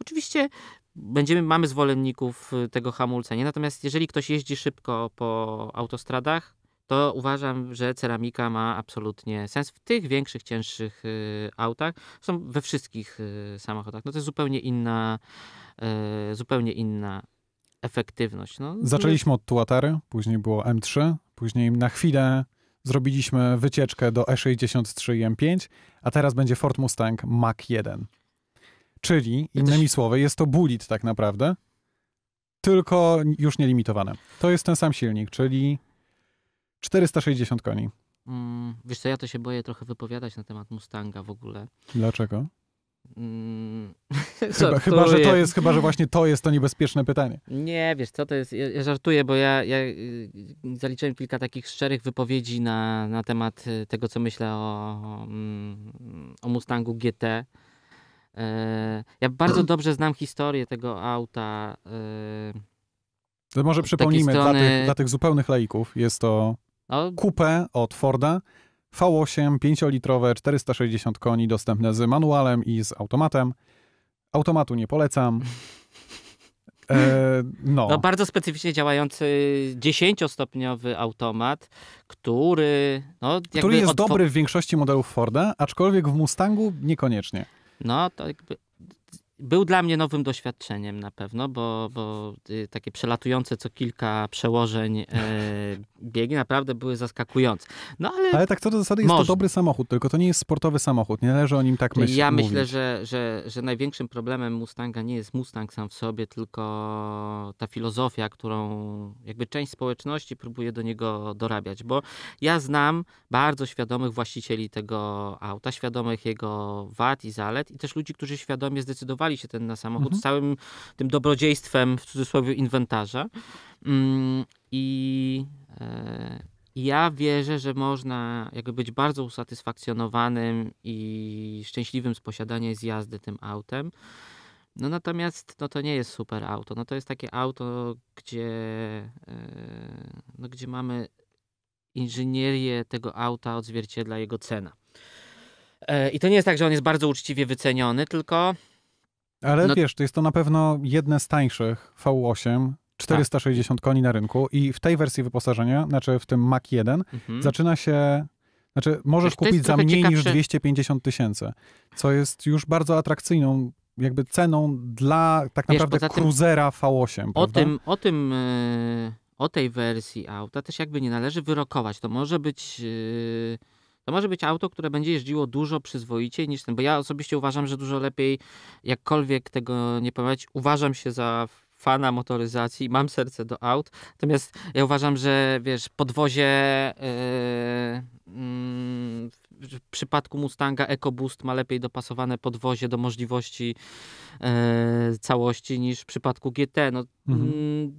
Oczywiście będziemy, mamy zwolenników y, tego hamulca, nie? natomiast jeżeli ktoś jeździ szybko po autostradach, to uważam, że ceramika ma absolutnie sens w tych większych, cięższych y, autach. Są we wszystkich y, samochodach. No to jest zupełnie inna, zupełnie inna efektywność. No, Zaczęliśmy od Tuatary, później było M3, później na chwilę zrobiliśmy wycieczkę do E63 i M5, a teraz będzie Ford Mustang Mach 1. Czyli, innymi słowy, jest to bullet tak naprawdę, tylko już nielimitowane. To jest ten sam silnik, czyli 460 koni. Mm, wiesz co, ja to się boję trochę wypowiadać na temat Mustanga w ogóle. Dlaczego? Mm. chyba, chyba, że to jest, chyba, że właśnie to jest to niebezpieczne pytanie. Nie, wiesz co, to jest, ja, ja żartuję, bo ja, ja y, zaliczyłem kilka takich szczerych wypowiedzi na, na temat y, tego, co myślę o, mm, o Mustangu GT E, ja bardzo dobrze znam historię tego auta. E, to może przypomnijmy strony... dla, tych, dla, tych, zupełnych laików. Jest to no. kupę od Forda. V8, 5-litrowe, 460 koni, dostępne z manualem i z automatem. Automatu nie polecam. E, no. no. Bardzo specyficznie działający 10-stopniowy automat, który. No, który jest dobry w większości modelów Forda, aczkolwiek w Mustangu niekoniecznie. No, to jakby był dla mnie nowym doświadczeniem na pewno, bo, bo y, takie przelatujące co kilka przełożeń e, biegi naprawdę były zaskakujące. No, ale, ale tak co do zasady jest to dobry samochód, tylko to nie jest sportowy samochód, nie należy o nim tak myśleć. Ja myślę, że, że, że największym problemem Mustanga nie jest Mustang sam w sobie, tylko ta filozofia, którą jakby część społeczności próbuje do niego dorabiać, bo ja znam bardzo świadomych właścicieli tego auta, świadomych jego wad i zalet i też ludzi, którzy świadomie zdecydowali się ten na samochód mhm. z całym tym dobrodziejstwem w cudzysłowie inwentarza. Mm, e, I ja wierzę, że można jakby być bardzo usatysfakcjonowanym i szczęśliwym z posiadania i z jazdy tym autem. No natomiast no to nie jest super auto. No to jest takie auto, gdzie, e, no, gdzie mamy inżynierię tego auta odzwierciedla jego cena. E, I to nie jest tak, że on jest bardzo uczciwie wyceniony, tylko ale no... wiesz, to jest to na pewno jedne z tańszych V8, 460 tak. koni na rynku i w tej wersji wyposażenia, znaczy w tym Mac 1, mhm. zaczyna się znaczy, możesz kupić za mniej ciekawszy. niż 250 tysięcy, co jest już bardzo atrakcyjną jakby ceną dla tak Wiesz, naprawdę kruzera V8. O prawda? tym, o tym, e, o tej wersji auta też jakby nie należy wyrokować. To może być e, to może być auto, które będzie jeździło dużo przyzwoiciej niż ten, bo ja osobiście uważam, że dużo lepiej, jakkolwiek tego nie pamiętać, uważam się za fana motoryzacji, mam serce do aut, natomiast ja uważam, że wiesz, podwozie yy, yy, w przypadku Mustanga EcoBoost ma lepiej dopasowane podwozie do możliwości e, całości niż w przypadku GT. No, mhm. Mm,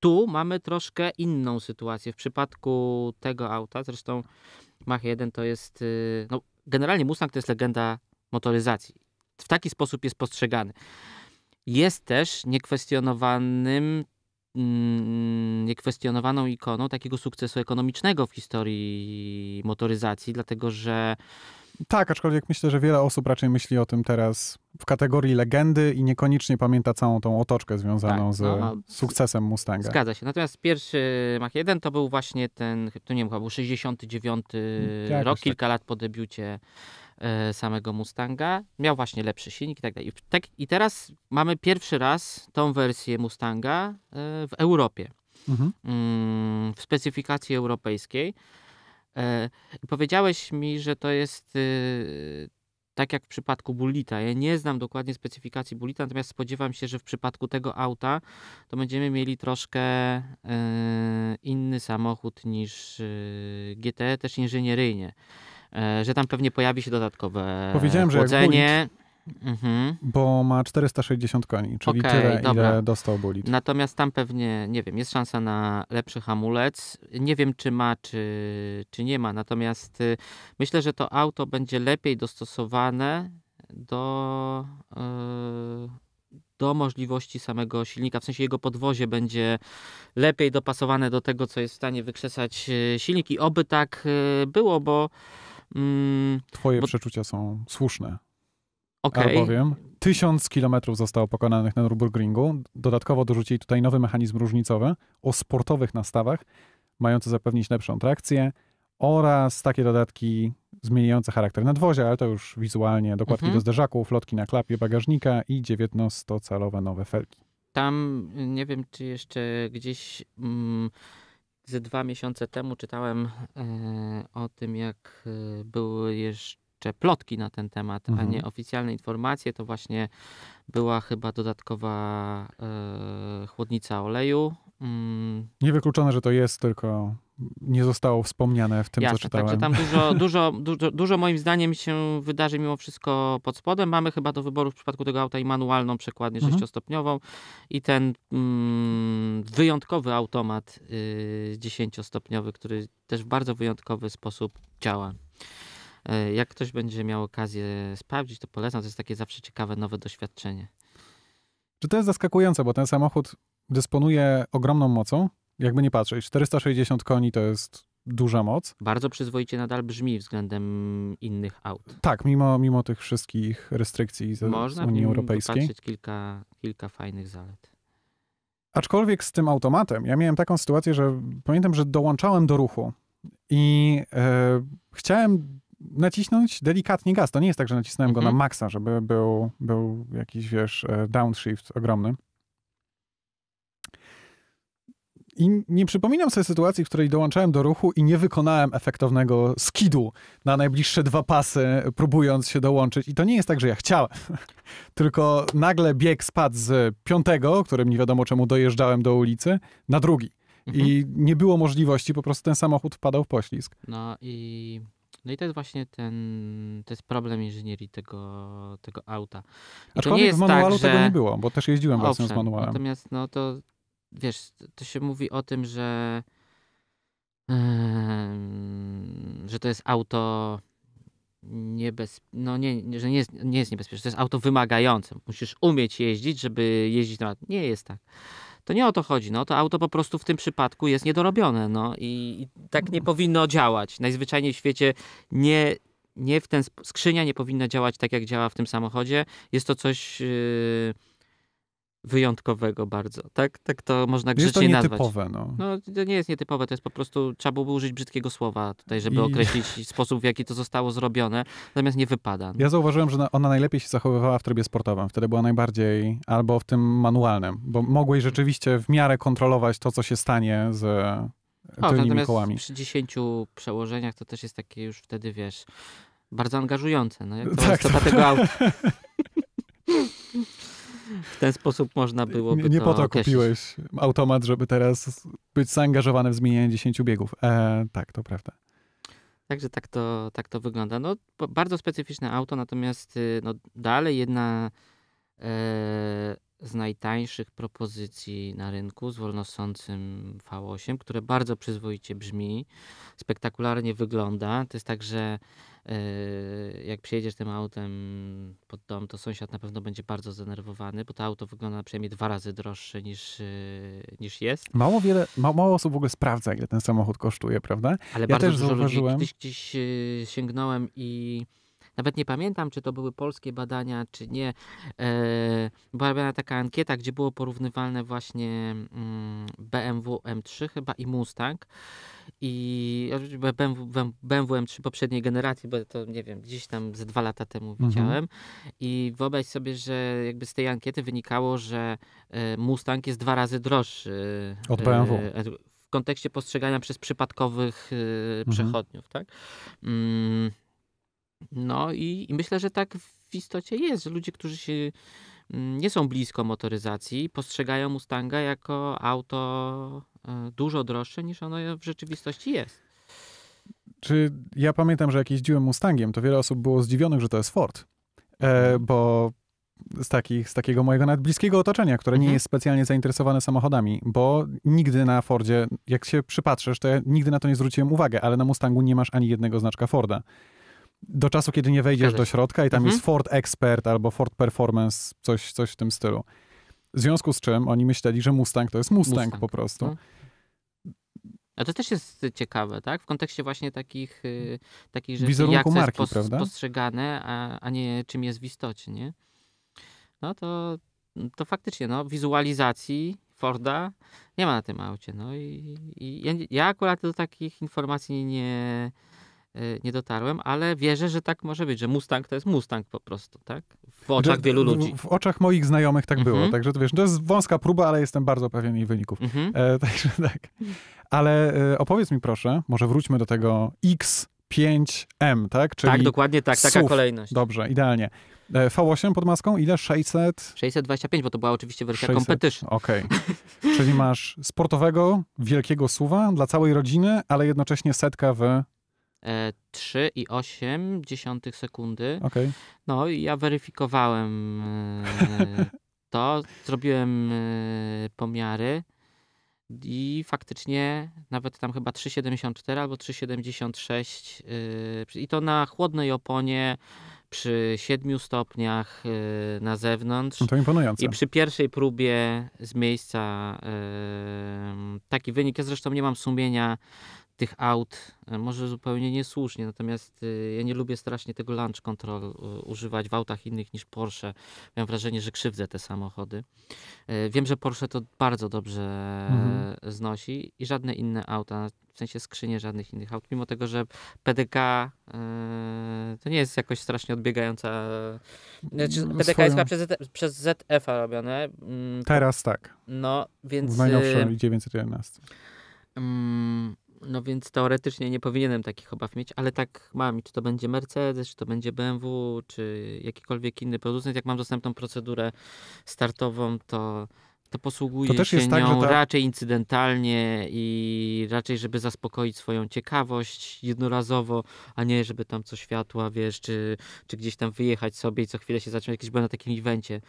tu mamy troszkę inną sytuację. W przypadku tego auta, zresztą Mach 1 to jest, y, no, generalnie Mustang to jest legenda motoryzacji. W taki sposób jest postrzegany. Jest też niekwestionowanym, mm, niekwestionowaną ikoną takiego sukcesu ekonomicznego w historii motoryzacji, dlatego że tak, aczkolwiek myślę, że wiele osób raczej myśli o tym teraz w kategorii legendy i niekoniecznie pamięta całą tą otoczkę związaną tak, z no, no sukcesem Mustanga. Zgadza się. Natomiast pierwszy Mach 1 to był właśnie ten, to nie wiem, chyba był 69 mm, Jakoś rok, tak. kilka lat po debiucie e, samego Mustanga. Miał właśnie lepszy silnik i tak dalej. Tak, I teraz mamy pierwszy raz tą wersję Mustanga e, w Europie. Mhm. Mm, w specyfikacji europejskiej. E, powiedziałeś mi, że to jest y, tak jak w przypadku Bulita. Ja nie znam dokładnie specyfikacji Bulita, natomiast spodziewam się, że w przypadku tego auta to będziemy mieli troszkę e, inny samochód niż y, GT, e, też inżynieryjnie. Że tam pewnie pojawi się dodatkowe Powiedziałem, chłodzenie. Że jak Mhm. Bo ma 460 koni, czyli okay, tyle, dobra. ile dostał bolid. Natomiast tam pewnie, nie wiem, jest szansa na lepszy hamulec. Nie wiem, czy ma, czy, czy nie ma. Natomiast y, myślę, że to auto będzie lepiej dostosowane do, y, do możliwości samego silnika. W sensie jego podwozie będzie lepiej dopasowane do tego, co jest w stanie wykrzesać y, silnik. I oby tak było, bo. Mm, Twoje bo... przeczucia są słuszne. Okay. Albowiem 1000 kilometrów zostało pokonanych na Nürburgringu. Dodatkowo dorzucili tutaj nowy mechanizm różnicowy o sportowych nastawach, mający zapewnić lepszą trakcję oraz takie dodatki zmieniające charakter nadwozia, ale to już wizualnie dokładki mhm. do zderzaków, lotki na klapie bagażnika i 19-calowe nowe felgi. Tam nie wiem, czy jeszcze gdzieś mm, ze dwa miesiące temu czytałem e, o tym, jak e, były jeszcze jeszcze plotki na ten temat, mhm. a nie oficjalne informacje, to właśnie była chyba dodatkowa e, chłodnica oleju. Mm. Niewykluczone, że to jest, tylko nie zostało wspomniane w tym, Jasne, co czytałem. Także tam dużo, dużo, dużo, dużo moim zdaniem się wydarzy mimo wszystko pod spodem. Mamy chyba do wyboru w przypadku tego auta i manualną przekładnię mhm. sześciostopniową i ten mm, wyjątkowy automat y, dziesięciostopniowy, który też w bardzo wyjątkowy sposób działa. E, jak ktoś będzie miał okazję sprawdzić, to polecam. To jest takie zawsze ciekawe, nowe doświadczenie. Czy to jest zaskakujące, bo ten samochód dysponuje ogromną mocą, jakby nie patrzeć. 460 koni to jest duża moc. Bardzo przyzwoicie nadal brzmi względem innych aut. Tak, mimo, mimo tych wszystkich restrykcji Można z Unii Europejskiej. Można kilka, kilka fajnych zalet. Aczkolwiek z tym automatem, ja miałem taką sytuację, że pamiętam, że dołączałem do ruchu i e, chciałem nacisnąć delikatnie gaz. To nie jest tak, że nacisnąłem mhm. go na mhm. maksa, żeby był, był jakiś, wiesz, e, downshift ogromny. I nie przypominam sobie sytuacji, w której dołączałem do ruchu i nie wykonałem efektownego skidu na najbliższe dwa pasy, próbując się dołączyć. I to nie jest tak, że ja chciałem, tylko nagle bieg spadł z piątego, którym nie wiadomo czemu dojeżdżałem do ulicy, na drugi. Mhm. I nie było możliwości, po prostu ten samochód wpadał w poślizg. No i no i to jest właśnie ten, to jest problem inżynierii tego, tego auta. I Aczkolwiek nie jest w tak, manualu tak, że... tego nie było, bo też jeździłem Owszem, właśnie z manualem. Natomiast no to, wiesz, to się mówi o tym, że yy, że to jest auto niebez... no nie, że nie jest, nie jest niebezpieczne, to jest auto wymagające. Musisz umieć jeździć, żeby jeździć na... Nie jest tak. To nie o to chodzi. No, to auto po prostu w tym przypadku jest niedorobione. No, i, i tak nie powinno działać. Najzwyczajniej w świecie nie nie w ten skrzynia nie powinna działać tak, jak działa w tym samochodzie. Jest to coś. Yy wyjątkowego bardzo. Tak, tak to można grzecznie jest to nietypowe, nazwać. No. no. to nie jest nietypowe, to jest po prostu, trzeba byłoby użyć brzydkiego słowa tutaj, żeby I... określić sposób, w jaki to zostało zrobione, natomiast nie wypada. No. Ja zauważyłem, że ona najlepiej się zachowywała w trybie sportowym, wtedy była najbardziej, albo w tym manualnym, bo mogłeś rzeczywiście w miarę kontrolować to, co się stanie z o, tylnymi kołami. przy dziesięciu przełożeniach to też jest takie już wtedy, wiesz, bardzo angażujące. No, jak to tak, jest to tak. tego w ten sposób można było. Nie, nie po to określić. kupiłeś automat, żeby teraz być zaangażowany w zmienianie 10 biegów. E, tak, to prawda. Także tak to, tak to wygląda. No, bardzo specyficzne auto, natomiast y, no, dalej jedna e, z najtańszych propozycji na rynku z wolnosącym V8, które bardzo przyzwoicie brzmi, spektakularnie wygląda. To jest tak, że Yy, jak przyjedziesz tym autem pod dom, to sąsiad na pewno będzie bardzo zdenerwowany, bo to auto wygląda przynajmniej dwa razy droższe niż, yy, niż jest. Mało, wiele, mało, mało osób w ogóle sprawdza, ile ten samochód kosztuje, prawda? Ale ja bardzo też dużo zauważyłem... ludzi. Gdzieś, gdzieś yy, sięgnąłem i nawet nie pamiętam, czy to były polskie badania, czy nie. E, była robiona taka ankieta, gdzie było porównywalne właśnie mm, BMW M3 chyba i Mustang. I BMW, BMW M3 poprzedniej generacji, bo to nie wiem, gdzieś tam ze dwa lata temu mhm. widziałem. I wyobraź sobie, że jakby z tej ankiety wynikało, że e, Mustang jest dwa razy droższy. E, Od BMW w kontekście postrzegania przez przypadkowych mhm. przechodniów, tak? Mm no i, i myślę, że tak w istocie jest, ludzie, którzy się mm, nie są blisko motoryzacji, postrzegają Mustanga jako auto e, dużo droższe niż ono w rzeczywistości jest. Czy ja pamiętam, że jak jeździłem Mustangiem, to wiele osób było zdziwionych, że to jest Ford, e, mhm. bo z, takich, z takiego mojego nawet bliskiego otoczenia, które mhm. nie jest specjalnie zainteresowane samochodami, bo nigdy na Fordzie, jak się przypatrzysz, to ja nigdy na to nie zwróciłem uwagi, ale na Mustangu nie masz ani jednego znaczka Forda do czasu, kiedy nie wejdziesz do środka i tam mhm. jest Ford Expert albo Ford Performance, coś, coś w tym stylu. W związku z czym oni myśleli, że Mustang to jest Mustang, Mustang. po prostu. Mhm. A to też jest ciekawe, tak? W kontekście właśnie takich, y, takich rzeczy, Wizerunku jak to marki, jest pos, postrzegane, a, a nie czym jest w istocie, nie? No to, to faktycznie, no, wizualizacji Forda nie ma na tym aucie, no i, i ja, ja akurat do takich informacji nie, Y, nie dotarłem, ale wierzę, że tak może być, że Mustang to jest Mustang po prostu, tak? W oczach wielu ludzi. W oczach moich znajomych tak było, mhm. także to wiesz, to jest wąska próba, ale jestem bardzo pewien jej wyników. Mhm. E, także tak. Ale e, opowiedz mi proszę, może wróćmy do tego X5M, tak? Czyli tak, dokładnie tak, taka SUV. kolejność. Dobrze, idealnie. E, V8 pod maską ile? 600? 625, bo to była oczywiście wersja 600, competition. Okej. Okay. Czyli masz sportowego, wielkiego suwa dla całej rodziny, ale jednocześnie setka w 3,8 sekundy. Okay. No i ja weryfikowałem e, to, zrobiłem e, pomiary i faktycznie nawet tam chyba 3,74 albo 3,76 e, i to na chłodnej oponie przy 7 stopniach na zewnątrz. No to imponujące. I przy pierwszej próbie z miejsca taki wynik. Ja zresztą nie mam sumienia tych aut, e, może zupełnie niesłusznie, natomiast e, ja nie lubię strasznie tego launch control używać w autach innych niż Porsche. mam wrażenie, że krzywdzę te samochody. E, wiem, że Porsche to bardzo dobrze mhm. znosi i żadne inne auta, w sensie skrzynie żadnych innych aut, mimo tego, że PDK to nie jest jakoś strasznie odbiegająca. Znaczy, mm, PDK swoją... jest chyba przez, ZF, przez ZF-a robione. Mm, Teraz tak. No, więc... W najnowszym 911. Hmm, no więc teoretycznie nie powinienem takich obaw mieć, ale tak mam. I czy to będzie Mercedes, czy to będzie BMW, czy jakikolwiek inny producent, jak mam dostępną procedurę startową, to to posługuje to się tak, nią ta... raczej incydentalnie i raczej, żeby zaspokoić swoją ciekawość jednorazowo, a nie żeby tam co światła, wiesz, czy, czy gdzieś tam wyjechać sobie i co chwilę się zacząć. Jakieś byłem na takim evencie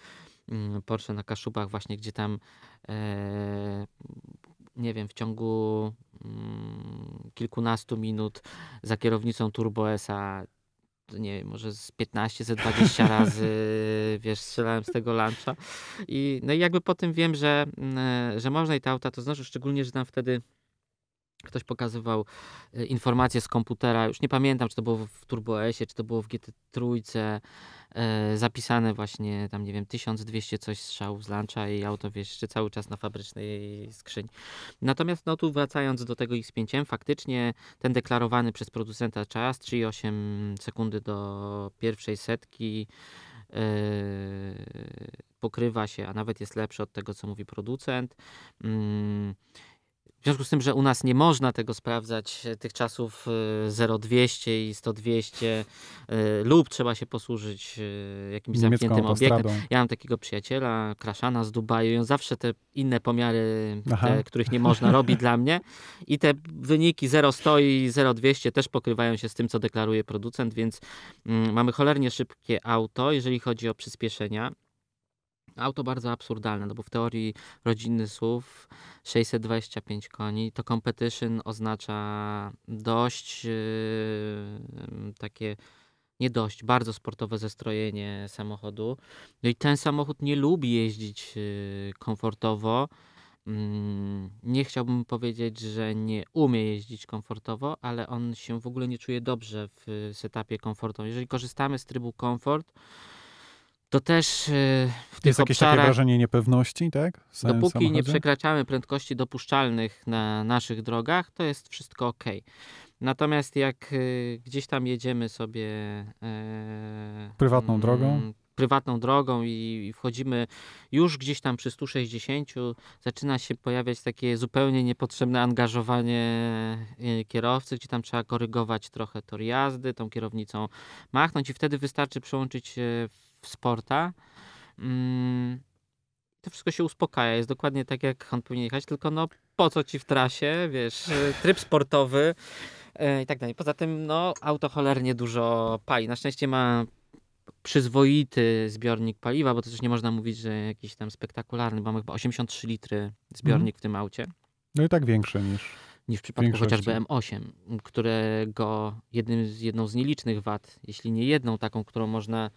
mm, Porsche na Kaszubach właśnie, gdzie tam e, nie wiem, w ciągu Mm, kilkunastu minut za kierownicą Turbo S-a nie wiem, może z 15, ze 20 razy, wiesz, strzelałem z tego luncha. I, no i jakby po tym wiem, że, mm, e, że można i tauta auta to znaczy, szczególnie, że tam wtedy Ktoś pokazywał e, informacje z komputera, już nie pamiętam, czy to było w TurboSie, czy to było w GT trójce, e, zapisane właśnie tam, nie wiem, 1200 coś strzałów z luncha i auto jeszcze cały czas na fabrycznej skrzyni. Natomiast no tu wracając do tego X5M, faktycznie ten deklarowany przez producenta czas, 3,8 sekundy do pierwszej setki, e, pokrywa się, a nawet jest lepszy od tego, co mówi producent. Mm, w związku z tym, że u nas nie można tego sprawdzać, e, tych czasów 0200 e, i 1200 e, lub trzeba się posłużyć jakimś Niemiecką zamkniętym obiektem. Ja mam takiego przyjaciela, Kraszana z Dubaju i on zawsze te inne pomiary, te, których nie można, robi dla mnie i te wyniki 0100 i 0200 też pokrywają się z tym, co deklaruje producent, więc mm, mamy cholernie szybkie auto, jeżeli chodzi o przyspieszenia Auto bardzo absurdalne, no bo w teorii rodzinny słów 625 koni to competition oznacza dość yy, takie nie dość, bardzo sportowe zestrojenie samochodu. No i ten samochód nie lubi jeździć yy, komfortowo. Mm, nie chciałbym powiedzieć, że nie umie jeździć komfortowo, ale on się w ogóle nie czuje dobrze w yy, setupie komfortu. Jeżeli korzystamy z trybu komfort, to też y, w tych Jest jakieś takie wrażenie niepewności, tak? Dopóki nie przekraczamy prędkości dopuszczalnych na naszych drogach, to jest wszystko ok. Natomiast jak y, gdzieś tam jedziemy sobie e, prywatną mm, drogą, prywatną drogą i, wchodzimy już gdzieś tam przy 160, zaczyna się pojawiać takie zupełnie niepotrzebne angażowanie e, kierowcy, gdzie tam trzeba korygować trochę tor jazdy, tą kierownicą machnąć i wtedy wystarczy przełączyć w sporta. Mm, to wszystko się uspokaja, jest dokładnie tak jak on powinien jechać, tylko no po co ci w trasie, wiesz, tryb sportowy e, i tak dalej. Poza tym no auto cholernie dużo pali. Na szczęście ma przyzwoity zbiornik paliwa, bo to też nie można mówić, że jakiś tam spektakularny, bo mamy chyba 83 litry zbiornik mm. w tym aucie. No i tak większy niż niż w przypadku Większości. chociażby M8, którego jednym z, jedną z nielicznych wad, jeśli nie jedną taką, którą można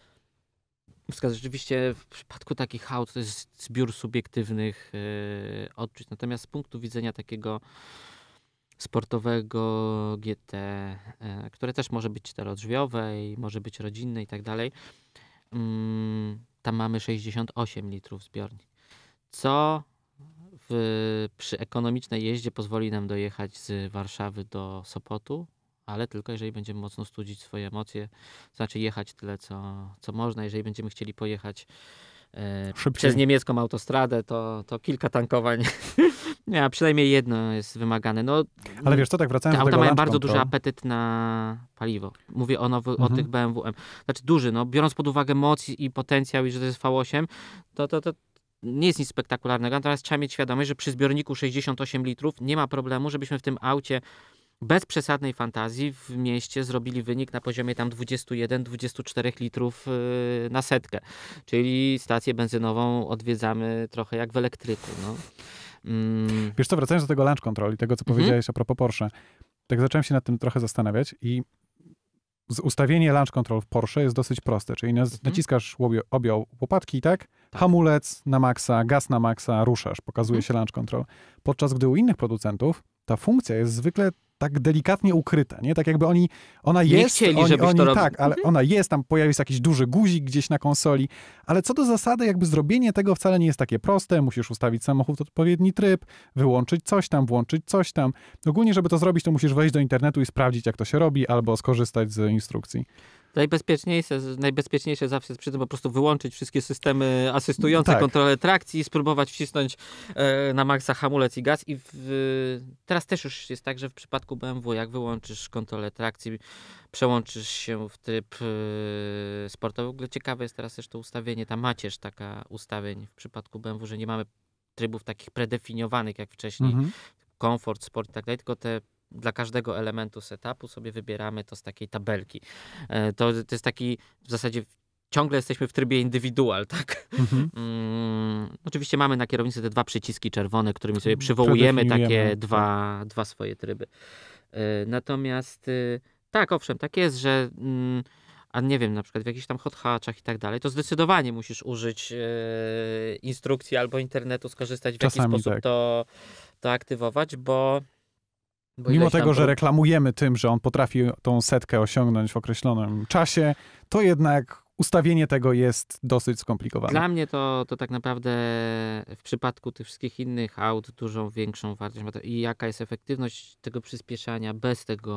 wskaz. Rzeczywiście w przypadku takich hałd to jest zbiór subiektywnych yy, odczuć. Natomiast z punktu widzenia takiego sportowego GT, yy, e, które też może być czterodrzwiowe i może być rodzinne i tak dalej, yy, tam mamy 68 litrów zbiornik. Co w, przy ekonomicznej jeździe pozwoli nam dojechać z Warszawy do Sopotu ale tylko jeżeli będziemy mocno studzić swoje emocje, znaczy jechać tyle, co, co można. Jeżeli będziemy chcieli pojechać e, przez niemiecką autostradę, to, to kilka tankowań, a przynajmniej jedno jest wymagane. No, ale wiesz co, tak wracając te do tego mają bardzo duży apetyt na paliwo. Mówię o, nowy, mhm. o tych BMW M. Znaczy duży, no, biorąc pod uwagę moc i potencjał i że to jest V8, to, to, to nie jest nic spektakularnego, natomiast trzeba mieć świadomość, że przy zbiorniku 68 litrów nie ma problemu, żebyśmy w tym aucie bez przesadnej fantazji w mieście zrobili wynik na poziomie tam 21-24 litrów y, na setkę. Czyli stację benzynową odwiedzamy trochę jak w elektryku. No. Mm. Wiesz co, wracając do tego lunch control i tego, co mhm. powiedziałeś mm. a propos Porsche, tak zacząłem się nad tym trochę zastanawiać i ustawienie launch control w Porsche jest dosyć proste, czyli mhm. naciskasz obie, obie łopatki, tak? tak? Hamulec na maksa, gaz na maksa, ruszasz, pokazuje mhm. się launch control. Podczas gdy u innych producentów ta funkcja jest zwykle tak delikatnie ukryta, nie? Tak jakby oni, ona nie jest, chcieli, oni, oni, to robił. tak, ale mhm. ona jest, tam pojawił się jakiś duży guzik gdzieś na konsoli, ale co do zasady jakby zrobienie tego wcale nie jest takie proste, musisz ustawić samochód odpowiedni tryb, wyłączyć coś tam, włączyć coś tam. Ogólnie, żeby to zrobić, to musisz wejść do internetu i sprawdzić, jak to się robi, albo skorzystać z instrukcji. Najbezpieczniejsze, najbezpieczniejsze zawsze jest przy tym po prostu wyłączyć wszystkie systemy asystujące, tak. kontrolę trakcji, i spróbować wcisnąć e, na maksa hamulec i gaz. I w, teraz też już jest tak, że w przypadku BMW, jak wyłączysz kontrolę trakcji, przełączysz się w tryb e, sportowy. W ogóle ciekawe jest teraz też to ustawienie, ta macierz taka ustawień w przypadku BMW, że nie mamy trybów takich predefiniowanych jak wcześniej, mhm. komfort, sport i tak dalej, tylko te dla każdego elementu setupu sobie wybieramy to z takiej tabelki. E, to, to jest taki w zasadzie ciągle jesteśmy w trybie indywidual, tak? Mhm. Mm, oczywiście mamy na kierownicy te dwa przyciski czerwone, którymi sobie przywołujemy takie tak. dwa, dwa swoje tryby. E, natomiast y, tak, owszem, tak jest, że mm, a nie wiem, na przykład w jakichś tam hot hatchach i tak dalej, to zdecydowanie musisz użyć e, instrukcji albo internetu, skorzystać w Czasami jakiś sposób tak. to, to aktywować, bo Mimo tego, że reklamujemy tym, że on potrafi tą setkę osiągnąć w określonym czasie, to jednak ustawienie tego jest dosyć skomplikowane. Dla mnie to, to tak naprawdę w przypadku tych wszystkich innych aut dużą większą wartość ma to i jaka jest efektywność tego przyspieszania bez tego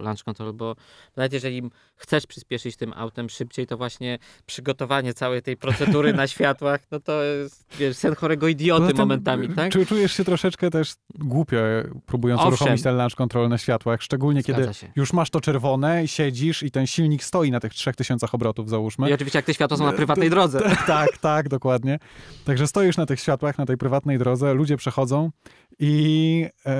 launch control, bo nawet jeżeli chcesz przyspieszyć tym autem szybciej, to właśnie przygotowanie całej tej procedury na światłach, no to jest wiesz, sen chorego idioty no momentami, tak? Czy czujesz się troszeczkę też głupio e, próbując Owszem. uruchomić ten launch control na światłach, szczególnie Zgadza kiedy się. już masz to czerwone, siedzisz i ten silnik stoi na tych 3000 obrotów załóżmy, i oczywiście jak te światła są na prywatnej drodze. Tak, tak, dokładnie. Także stoisz na tych światłach, na tej prywatnej drodze, ludzie przechodzą i e,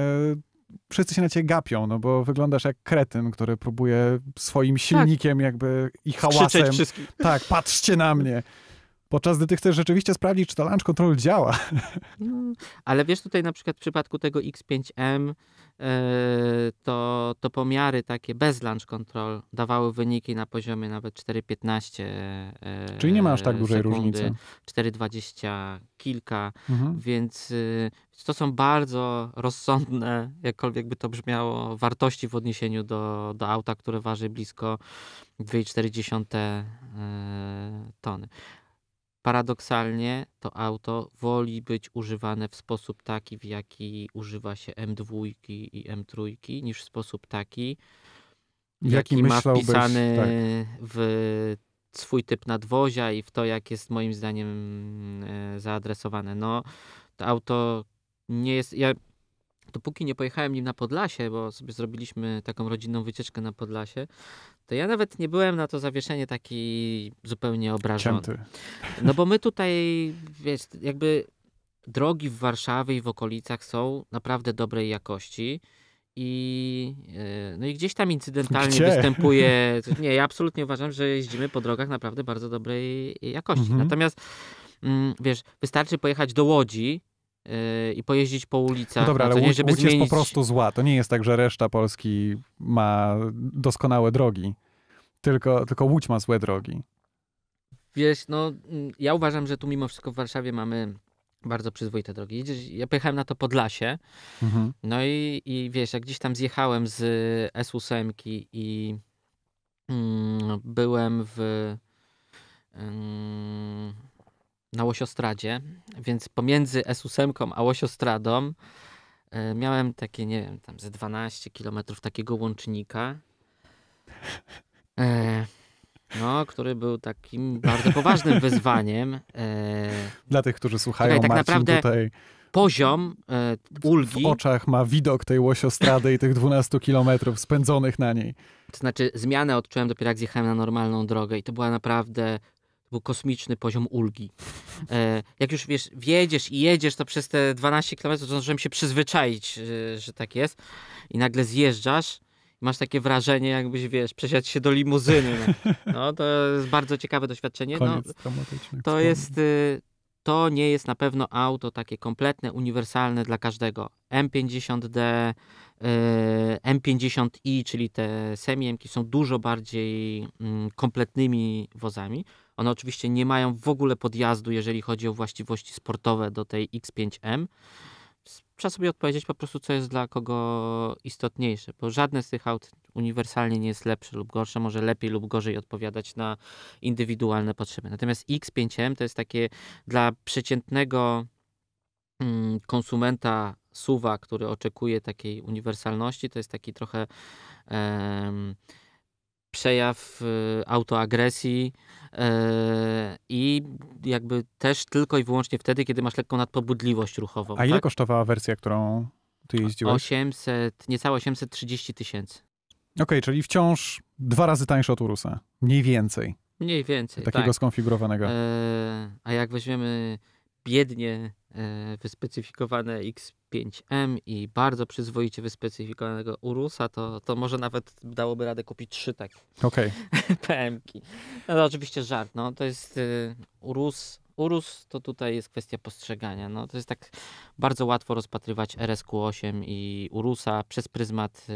wszyscy się na ciebie gapią, no bo wyglądasz jak kretyn, który próbuje swoim tak. silnikiem tak. jakby i hałasem. Tak, patrzcie na mnie. Podczas gdy ty chcesz rzeczywiście sprawdzić, czy ta launch control działa. No, ale wiesz, tutaj na przykład w przypadku tego X5M e, to, to pomiary takie bez launch control dawały wyniki na poziomie nawet 4,15 e, Czyli nie aż tak dużej sekundy, różnicy. 4,20 kilka, mhm. Y, więc to są bardzo rozsądne, jakkolwiek by to brzmiało, wartości w odniesieniu do, do auta, które waży blisko 2,4 e, tony. Paradoksalnie to auto woli być używane w sposób taki, w jaki używa się M2 i M3, niż w sposób taki, w jaki, jaki ma wpisany tak. w swój typ nadwozia i w to, jak jest moim zdaniem e, zaadresowane. No, to auto nie jest. Ja dopóki nie pojechałem nim na Podlasie, bo sobie zrobiliśmy taką rodzinną wycieczkę na Podlasie, to ja nawet nie byłem na to zawieszenie taki zupełnie obrażony. ty? No bo my tutaj, wiesz, jakby drogi w Warszawie i w okolicach są naprawdę dobrej jakości i, e, no i gdzieś tam incydentalnie Gdzie? występuje. Nie, ja absolutnie uważam, że jeździmy po drogach naprawdę bardzo dobrej jakości. Mhm. Natomiast mm, wiesz, wystarczy pojechać do Łodzi i pojeździć po ulicach. No dobra, no ale Łódź, Łódź zmienić... jest po prostu zła. To nie jest tak, że reszta Polski ma doskonałe drogi. Tylko, tylko Łódź ma złe drogi. Wiesz, no mm, ja uważam, że tu mimo wszystko w Warszawie mamy bardzo przyzwoite drogi. Ja pojechałem na to Podlasie, mhm. no i, i wiesz, jak gdzieś tam zjechałem z S8 i mm, byłem w... Mm, na Łosiostradzie, więc pomiędzy S8 a Łosiostradą e, miałem takie, nie wiem, tam ze 12 kilometrów takiego łącznika. E, no, który był takim bardzo poważnym wyzwaniem. E, Dla tych, którzy słuchają, tak Marcin tutaj poziom ulgi. W oczach ma widok tej łosiostrady i tych 12 kilometrów spędzonych na niej. To znaczy, zmianę odczułem dopiero jak zjechałem na normalną drogę i to była naprawdę kosmiczny poziom ulgi. E, jak już wiesz, wiedziesz i jedziesz, to przez te 12 km zdążyłem się przyzwyczaić, że, że tak jest. I nagle zjeżdżasz masz takie wrażenie, jakbyś, wiesz, przesiadł się do limuzyny. No, no to jest bardzo ciekawe doświadczenie. No, to jest, y, to nie jest na pewno auto takie kompletne, uniwersalne dla każdego. M50D, y, M50i, czyli te semi są dużo bardziej mm, kompletnymi wozami. One oczywiście nie mają w ogóle podjazdu, jeżeli chodzi o właściwości sportowe do tej X5M. Trzeba sobie odpowiedzieć po prostu, co jest dla kogo istotniejsze, bo żadne z tych aut uniwersalnie nie jest lepsze lub gorsze, może lepiej lub gorzej odpowiadać na indywidualne potrzeby. Natomiast X5M to jest takie dla przeciętnego mm, konsumenta suwa, który oczekuje takiej uniwersalności, to jest taki trochę. Um, przejaw y, autoagresji e, i jakby też tylko i wyłącznie wtedy, kiedy masz lekką nadpobudliwość ruchową. A ile tak? kosztowała wersja, którą ty jeździłeś? 800, niecałe 830 tysięcy. Okej, okay, czyli wciąż dwa razy tańsze od Urusa. Mniej więcej. Mniej więcej. Takiego tak. skonfigurowanego. E, a jak weźmiemy biednie e, wyspecyfikowane X5M i bardzo przyzwoicie wyspecyfikowanego Urusa, to, to może nawet dałoby radę kupić trzy takie okay. PM-ki. No to oczywiście żart, no to jest y, Urus, Urus to tutaj jest kwestia postrzegania. No, to jest tak bardzo łatwo rozpatrywać RSQ8 i Urusa przez pryzmat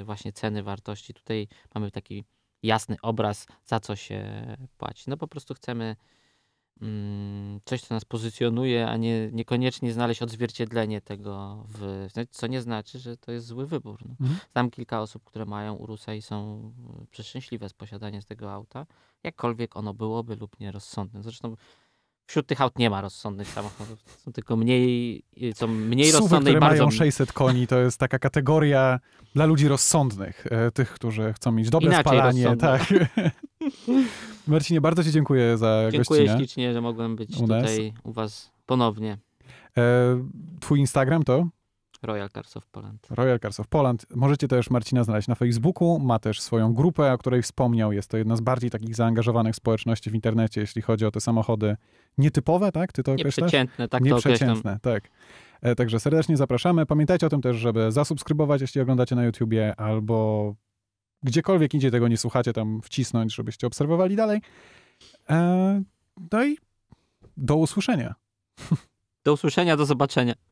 y, właśnie ceny, wartości. Tutaj mamy taki jasny obraz, za co się płaci. No po prostu chcemy Mm, coś, co nas pozycjonuje, a nie, niekoniecznie znaleźć odzwierciedlenie tego, w, znaczy, co nie znaczy, że to jest zły wybór. No. Mhm. Znam kilka osób, które mają Urusa i są e, przeszczęśliwe z posiadania tego auta, jakkolwiek ono byłoby lub nierozsądne. Zresztą wśród tych aut nie ma rozsądnych samochodów. Są tylko mniej, y, są mniej Suwy, rozsądne które i bardzo... mają 600 koni, to jest taka kategoria dla ludzi rozsądnych, e, tych, którzy chcą mieć dobre Inaczej spalanie. Tak. Marcinie, bardzo ci dziękuję za dziękuję gościnę. Dziękuję ślicznie, że mogłem być u tutaj u was ponownie. E, twój Instagram to? Royal Cars of Poland. Royal Cars of Poland. Możecie też Marcina znaleźć na Facebooku, ma też swoją grupę, o której wspomniał. Jest to jedna z bardziej takich zaangażowanych społeczności w internecie, jeśli chodzi o te samochody nietypowe, tak? Ty to określasz? Nieprzeciętne, tak Nieprzeciętne, tak. E, także serdecznie zapraszamy. Pamiętajcie o tym też, żeby zasubskrybować, jeśli oglądacie na YouTubie, albo gdziekolwiek indziej tego nie słuchacie, tam wcisnąć, żebyście obserwowali dalej. E, no i do usłyszenia. Do usłyszenia, do zobaczenia.